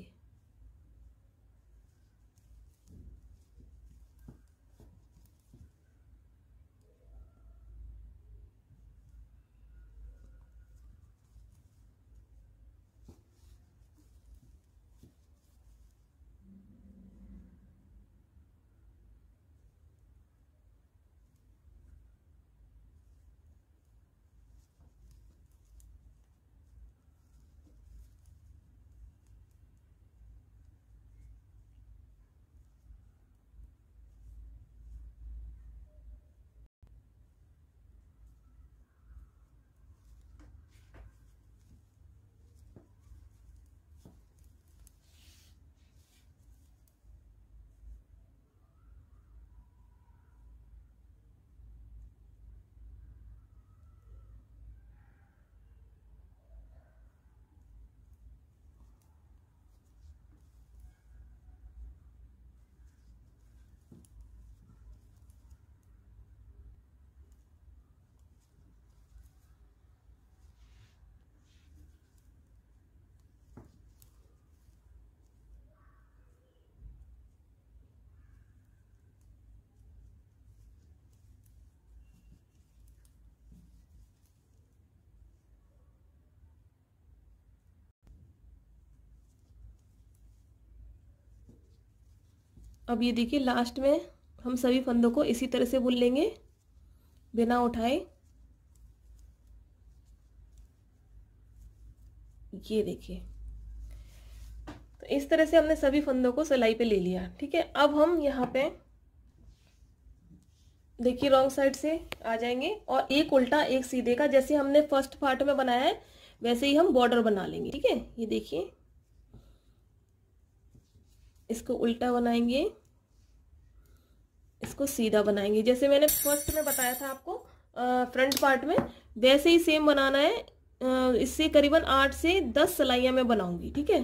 अब ये देखिए लास्ट में हम सभी फंदों को इसी तरह से बुन लेंगे बिना उठाए ये देखिए तो इस तरह से हमने सभी फंदों को सिलाई पे ले लिया ठीक है अब हम यहाँ पे देखिए रॉन्ग साइड से आ जाएंगे और एक उल्टा एक सीधे का जैसे हमने फर्स्ट पार्ट में बनाया है वैसे ही हम बॉर्डर बना लेंगे ठीक है ये देखिए इसको उल्टा बनाएंगे इसको सीधा बनाएंगे जैसे मैंने फर्स्ट में बताया था आपको फ्रंट पार्ट में वैसे ही सेम बनाना है इससे करीबन आठ से दस सिलाइया मैं बनाऊंगी ठीक है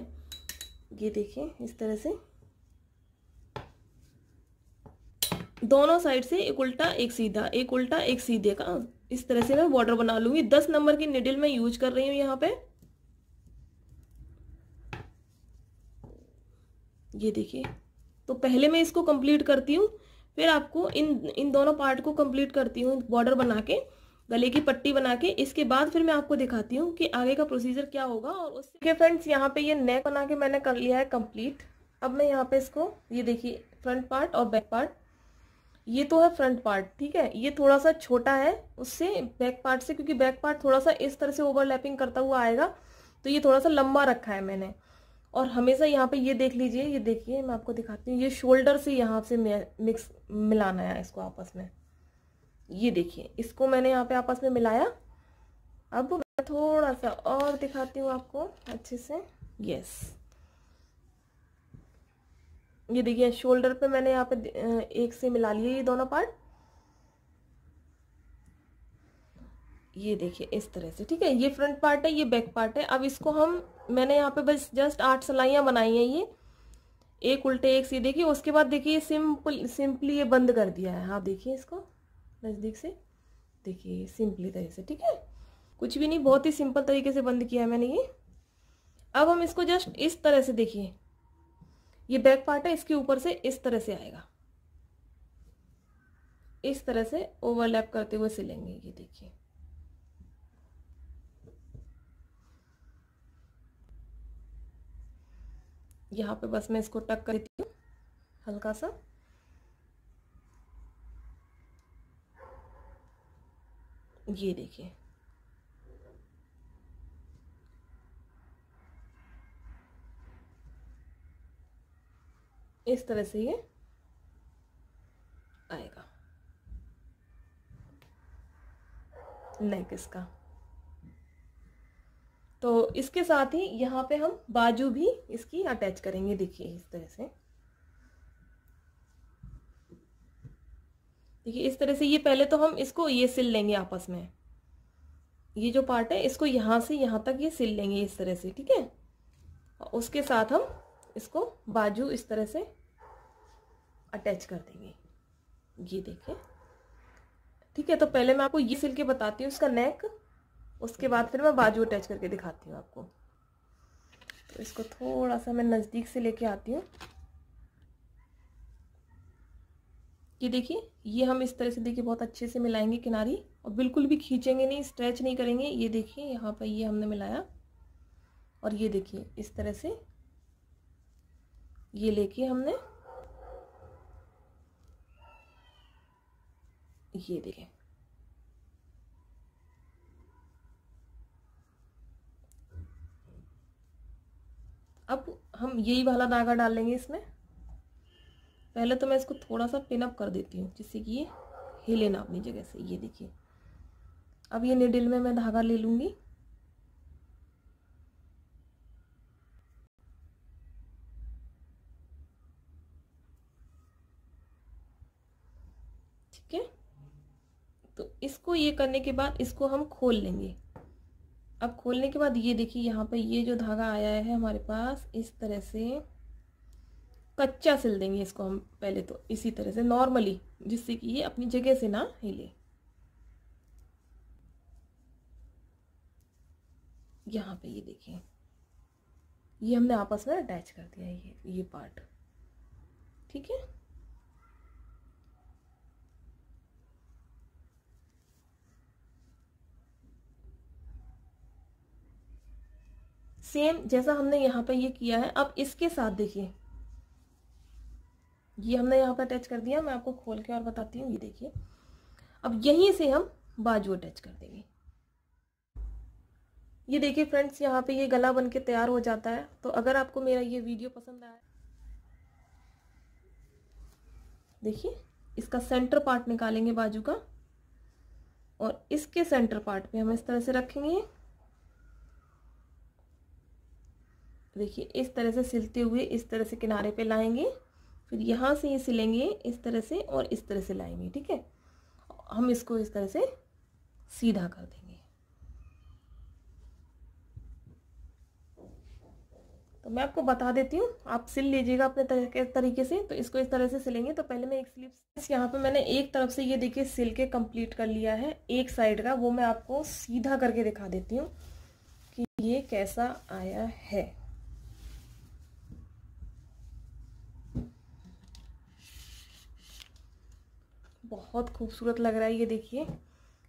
ये देखिए इस तरह से दोनों साइड से एक उल्टा एक सीधा एक उल्टा एक सीधे का इस तरह से मैं बॉर्डर बना लूंगी दस नंबर की निडिल मैं यूज कर रही हूँ यहाँ पे ये देखिए तो पहले मैं इसको कंप्लीट करती हूँ फिर आपको इन इन दोनों पार्ट को कंप्लीट करती हूँ बॉर्डर बना के गले की पट्टी बना के इसके बाद फिर मैं आपको दिखाती हूँ कि आगे का प्रोसीजर क्या होगा और उसके okay, फ्रेंड्स यहाँ पे ये नेक बना के मैंने कर लिया है कंप्लीट अब मैं यहाँ पे इसको ये देखिए फ्रंट पार्ट और बैक पार्ट ये तो है फ्रंट पार्ट ठीक है ये थोड़ा सा छोटा है उससे बैक पार्ट से क्योंकि बैक पार्ट थोड़ा सा इस तरह से ओवरलैपिंग करता हुआ आएगा तो ये थोड़ा सा लंबा रखा है मैंने और हमेशा यहाँ पे ये देख लीजिए ये देखिए मैं आपको दिखाती हूँ ये शोल्डर से यहाँ से मिक्स मिलाना है इसको आपस में ये देखिए इसको मैंने यहाँ पे आपस में मिलाया अब मैं थोड़ा सा और दिखाती हूँ आपको अच्छे से यस ये देखिए शोल्डर पे मैंने यहाँ पे एक से मिला लिए ये दोनों पार्ट ये देखिए इस तरह से ठीक है ये फ्रंट पार्ट है ये बैक पार्ट है अब इसको हम मैंने यहाँ पे बस जस्ट आठ सलाइयाँ बनाई हैं ये एक उल्टे एक सीधे की उसके बाद देखिए ये सिंपल सिंपली ये बंद कर दिया है हाँ देखिए इसको नज़दीक से देखिए सिंपली तरह से ठीक है कुछ भी नहीं बहुत ही सिंपल तरीके से बंद किया है मैंने ये अब हम इसको जस्ट इस तरह से देखिए ये बैक पार्ट है इसके ऊपर से इस तरह से आएगा इस तरह से ओवरलैप करते हुए सिलेंगे ये देखिए यहाँ पे बस मैं इसको टक कर देती हूँ हल्का सा ये देखिए इस तरह से ये आएगा नेक इसका तो इसके साथ ही यहाँ पे हम बाजू भी इसकी अटैच करेंगे देखिए इस तरह से देखिए इस तरह से ये पहले तो हम इसको ये सिल लेंगे आपस में ये जो पार्ट है इसको यहाँ से यहाँ तक ये सिल लेंगे इस तरह से ठीक है उसके साथ हम इसको बाजू इस तरह से अटैच कर देंगे ये देखिए ठीक है तो पहले मैं आपको ये सिल के बताती हूँ इसका नेक उसके बाद फिर मैं बाजू अटैच करके दिखाती हूँ आपको तो इसको थोड़ा सा मैं नज़दीक से लेके आती हूँ ये देखिए ये हम इस तरह से देखिए बहुत अच्छे से मिलाएंगे किनारी और बिल्कुल भी खींचेंगे नहीं स्ट्रेच नहीं करेंगे ये देखिए यहाँ पर ये हमने मिलाया और ये देखिए इस तरह से ये लेके हमने ये देखें अब हम यही वाला धागा डाल लेंगे इसमें पहले तो मैं इसको थोड़ा सा पिनअप कर देती हूँ जिससे कि ये हिले ना अपनी जगह से ये देखिए अब ये निडिल में मैं धागा ले लूँगी ठीक है तो इसको ये करने के बाद इसको हम खोल लेंगे अब खोलने के बाद ये देखिए यहाँ पे ये जो धागा आया है हमारे पास इस तरह से कच्चा सिल देंगे इसको हम पहले तो इसी तरह से नॉर्मली जिससे कि ये अपनी जगह से ना हिले यहाँ पे ये देखिए ये हमने आपस में अटैच कर दिया ये ये पार्ट ठीक है सेम जैसा हमने यहाँ पे ये किया है अब इसके साथ देखिए ये हमने यहाँ पर अटैच कर दिया मैं आपको खोल के और बताती हूँ ये देखिए अब यहीं से हम बाजू अटैच कर देंगे ये देखिए फ्रेंड्स यहाँ पे ये गला बन के तैयार हो जाता है तो अगर आपको मेरा ये वीडियो पसंद आया देखिए इसका सेंटर पार्ट निकालेंगे बाजू का और इसके सेंटर पार्ट पे हम इस तरह से रखेंगे तो देखिए इस तरह से सिलते हुए इस तरह से किनारे पे लाएंगे फिर यहाँ से ये सिलेंगे इस तरह से और इस तरह से लाएंगे ठीक है हम इसको इस तरह से सीधा कर देंगे तो मैं आपको बता देती हूँ आप सिल लीजिएगा अपने तरीके तरीके से तो इसको इस तरह से सिलेंगे तो पहले मैं एक स्लीव यहाँ पे मैंने एक तरफ से ये देखिए सिल के कंप्लीट कर लिया है एक साइड का वो मैं आपको सीधा करके दिखा देती हूँ कि ये कैसा आया है बहुत खूबसूरत लग रहा है ये देखिए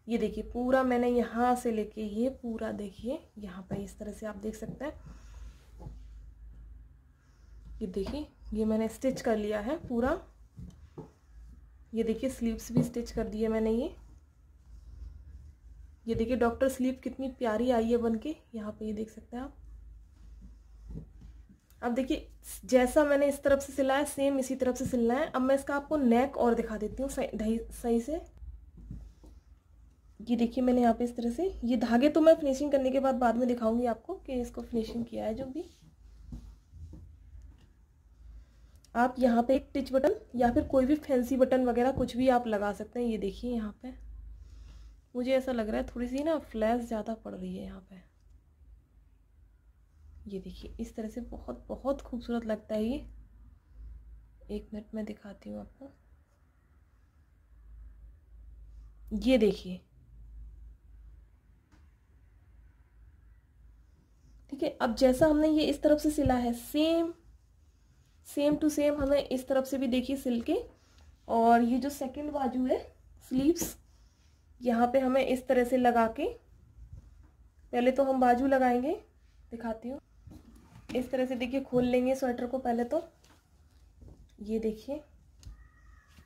ये देखिए पूरा मैंने यहाँ से लेके ये पूरा देखिए यहाँ पर इस तरह से आप देख सकते हैं ये देखिए ये मैंने स्टिच कर लिया है पूरा ये देखिए स्लीव्स भी स्टिच कर दिए मैंने ये ये देखिए डॉक्टर स्लीव कितनी प्यारी आई है बन के यहाँ पे ये देख सकते हैं आप अब देखिए जैसा मैंने इस तरफ से सिलाया सेम इसी तरफ से सिलना है अब मैं इसका आपको नेक और दिखा देती हूँ सही सही से ये देखिए मैंने यहाँ पे इस तरह से ये धागे तो मैं फिनिशिंग करने के बाद बाद में दिखाऊंगी आपको कि इसको फिनिशिंग किया है जो भी आप यहाँ पे एक टिच बटन या फिर कोई भी फैंसी बटन वगैरह कुछ भी आप लगा सकते हैं ये देखिए यहाँ पे मुझे ऐसा लग रहा है थोड़ी सी ना फ्लैश ज़्यादा पड़ रही है यहाँ पे ये देखिए इस तरह से बहुत बहुत खूबसूरत लगता है ये एक मिनट में दिखाती हूँ आपको ये देखिए ठीक है अब जैसा हमने ये इस तरफ से सिला है सेम सेम टू सेम हमें इस तरफ से भी देखिए सिल के और ये जो सेकंड बाजू है स्लीव्स यहाँ पे हमें इस तरह से लगा के पहले तो हम बाजू लगाएंगे दिखाती हूँ इस तरह से देखिए खोल लेंगे स्वेटर को पहले तो ये देखिए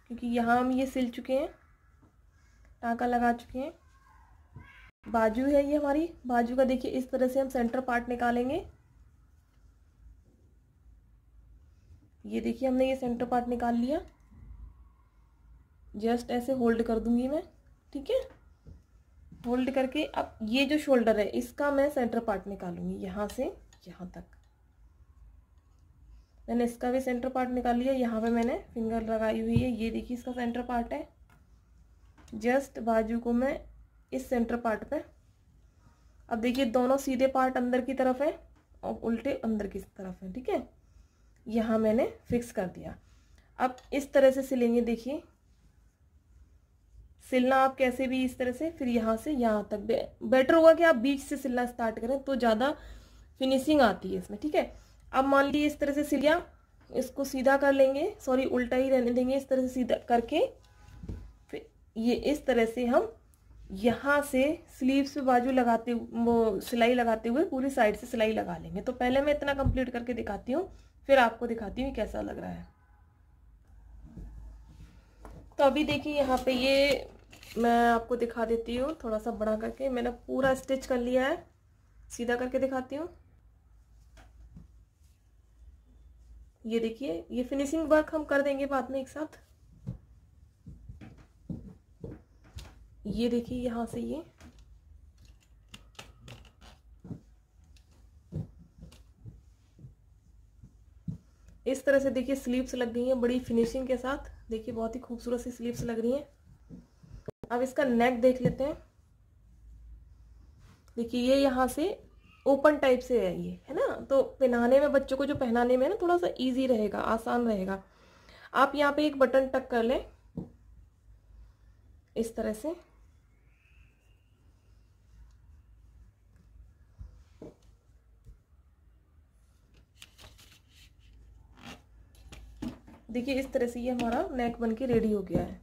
क्योंकि यहाँ हम ये सिल चुके हैं टाँका लगा चुके हैं बाजू है ये हमारी बाजू का देखिए इस तरह से हम सेंटर पार्ट निकालेंगे ये देखिए हमने ये सेंटर पार्ट निकाल लिया जस्ट ऐसे होल्ड कर दूंगी मैं ठीक है होल्ड करके अब ये जो शोल्डर है इसका मैं सेंटर पार्ट निकालूंगी यहाँ से यहाँ तक मैंने इसका भी सेंटर पार्ट निकाल लिया यहाँ पे मैंने फिंगर लगाई हुई है ये देखिए इसका सेंटर पार्ट है जस्ट बाजू को मैं इस सेंटर पार्ट पे अब देखिए दोनों सीधे पार्ट अंदर की तरफ है और उल्टे अंदर की तरफ है ठीक है यहाँ मैंने फिक्स कर दिया अब इस तरह से सिलेंगे देखिए सिलना आप कैसे भी इस तरह से फिर यहाँ से यहाँ तक बेटर होगा कि आप बीच से सिलना स्टार्ट करें तो ज़्यादा फिनिशिंग आती है इसमें ठीक है अब मान लीजिए इस तरह से सिलिया इसको सीधा कर लेंगे सॉरी उल्टा ही रहने देंगे इस तरह से सीधा करके फिर ये इस तरह से हम यहाँ से स्लीव्स पे बाजू लगाते वो सिलाई लगाते हुए पूरी साइड से सिलाई लगा लेंगे तो पहले मैं इतना कंप्लीट करके दिखाती हूँ फिर आपको दिखाती हूँ कैसा लग रहा है तो अभी देखिए यहाँ पे ये मैं आपको दिखा देती हूँ थोड़ा सा बड़ा करके मैंने पूरा स्टिच कर लिया है सीधा करके दिखाती हूँ ये देखिए ये फिनिशिंग वर्क हम कर देंगे बाद में एक साथ ये देखिए यहां से ये इस तरह से देखिए स्लीव्स लग गई हैं बड़ी फिनिशिंग के साथ देखिए बहुत ही खूबसूरत सी स्लीव्स लग रही हैं अब इसका नेक देख लेते हैं देखिए ये यहां से ओपन टाइप से है ये है ना तो पहनाने में बच्चों को जो पहनाने में ना थोड़ा सा इजी रहेगा आसान रहेगा आप यहाँ पे एक बटन टक कर लें इस तरह से देखिए इस तरह से ये हमारा नेक बन के रेडी हो गया है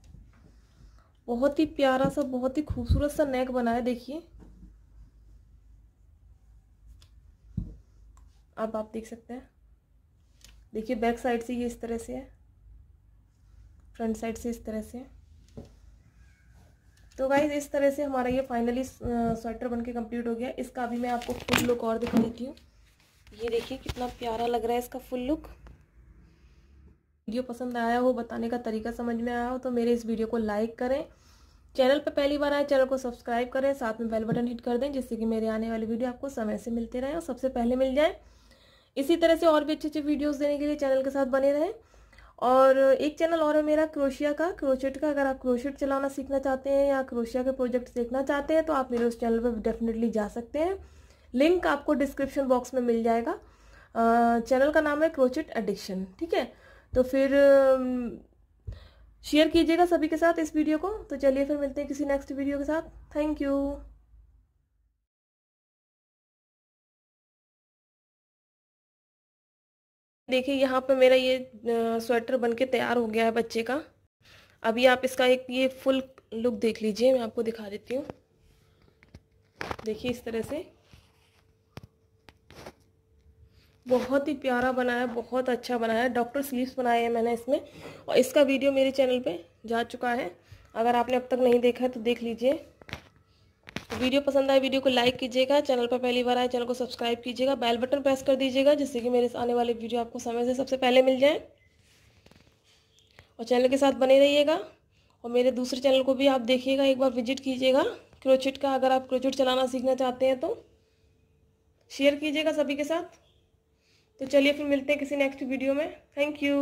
बहुत ही प्यारा सा बहुत ही खूबसूरत सा नेक बना है देखिए अब आप देख सकते हैं देखिए बैक साइड से ये इस तरह से है फ्रंट साइड से इस तरह से तो गाइज इस तरह से हमारा ये फाइनली स्वेटर बनके कंप्लीट हो गया इसका अभी मैं आपको फुल लुक और दिखा देती हूँ ये देखिए कितना प्यारा लग रहा है इसका फुल लुक वीडियो पसंद आया हो बताने का तरीका समझ में आया हो तो मेरे इस वीडियो को लाइक करें चैनल पर पहली बार आए चैनल को सब्सक्राइब करें साथ में बेल बटन हिट कर दें जिससे कि मेरे आने वाली वीडियो आपको समय से मिलते रहें और सबसे पहले मिल जाए इसी तरह से और भी अच्छे अच्छे वीडियोस देने के लिए चैनल के साथ बने रहें और एक चैनल और है मेरा क्रोशिया का क्रोशेट का अगर आप क्रोशेट चलाना सीखना चाहते हैं या क्रोशिया के प्रोजेक्ट देखना चाहते हैं तो आप मेरे उस चैनल पर डेफिनेटली जा सकते हैं लिंक आपको डिस्क्रिप्शन बॉक्स में मिल जाएगा चैनल का नाम है क्रोचेट एडिक्शन ठीक है तो फिर शेयर कीजिएगा सभी के साथ इस वीडियो को तो चलिए फिर मिलते हैं किसी नेक्स्ट वीडियो के साथ थैंक यू देखिए यहाँ पर मेरा ये स्वेटर बन के तैयार हो गया है बच्चे का अभी आप इसका एक ये फुल लुक देख लीजिए मैं आपको दिखा देती हूँ देखिए इस तरह से बहुत ही प्यारा बना है बहुत अच्छा बनाया है डॉक्टर स्लीव्स बनाए हैं मैंने इसमें और इसका वीडियो मेरे चैनल पे जा चुका है अगर आपने अब तक नहीं देखा है तो देख लीजिए वीडियो पसंद आए वीडियो को लाइक कीजिएगा चैनल पर पहली बार आए चैनल को सब्सक्राइब कीजिएगा बेल बटन प्रेस कर दीजिएगा जिससे कि मेरे आने वाले वीडियो आपको समय से सबसे पहले मिल जाए और चैनल के साथ बने रहिएगा और मेरे दूसरे चैनल को भी आप देखिएगा एक बार विजिट कीजिएगा क्रोचिट का अगर आप क्रोचिट चलाना सीखना चाहते हैं तो शेयर कीजिएगा सभी के साथ तो चलिए फिर मिलते हैं किसी नेक्स्ट वीडियो में थैंक यू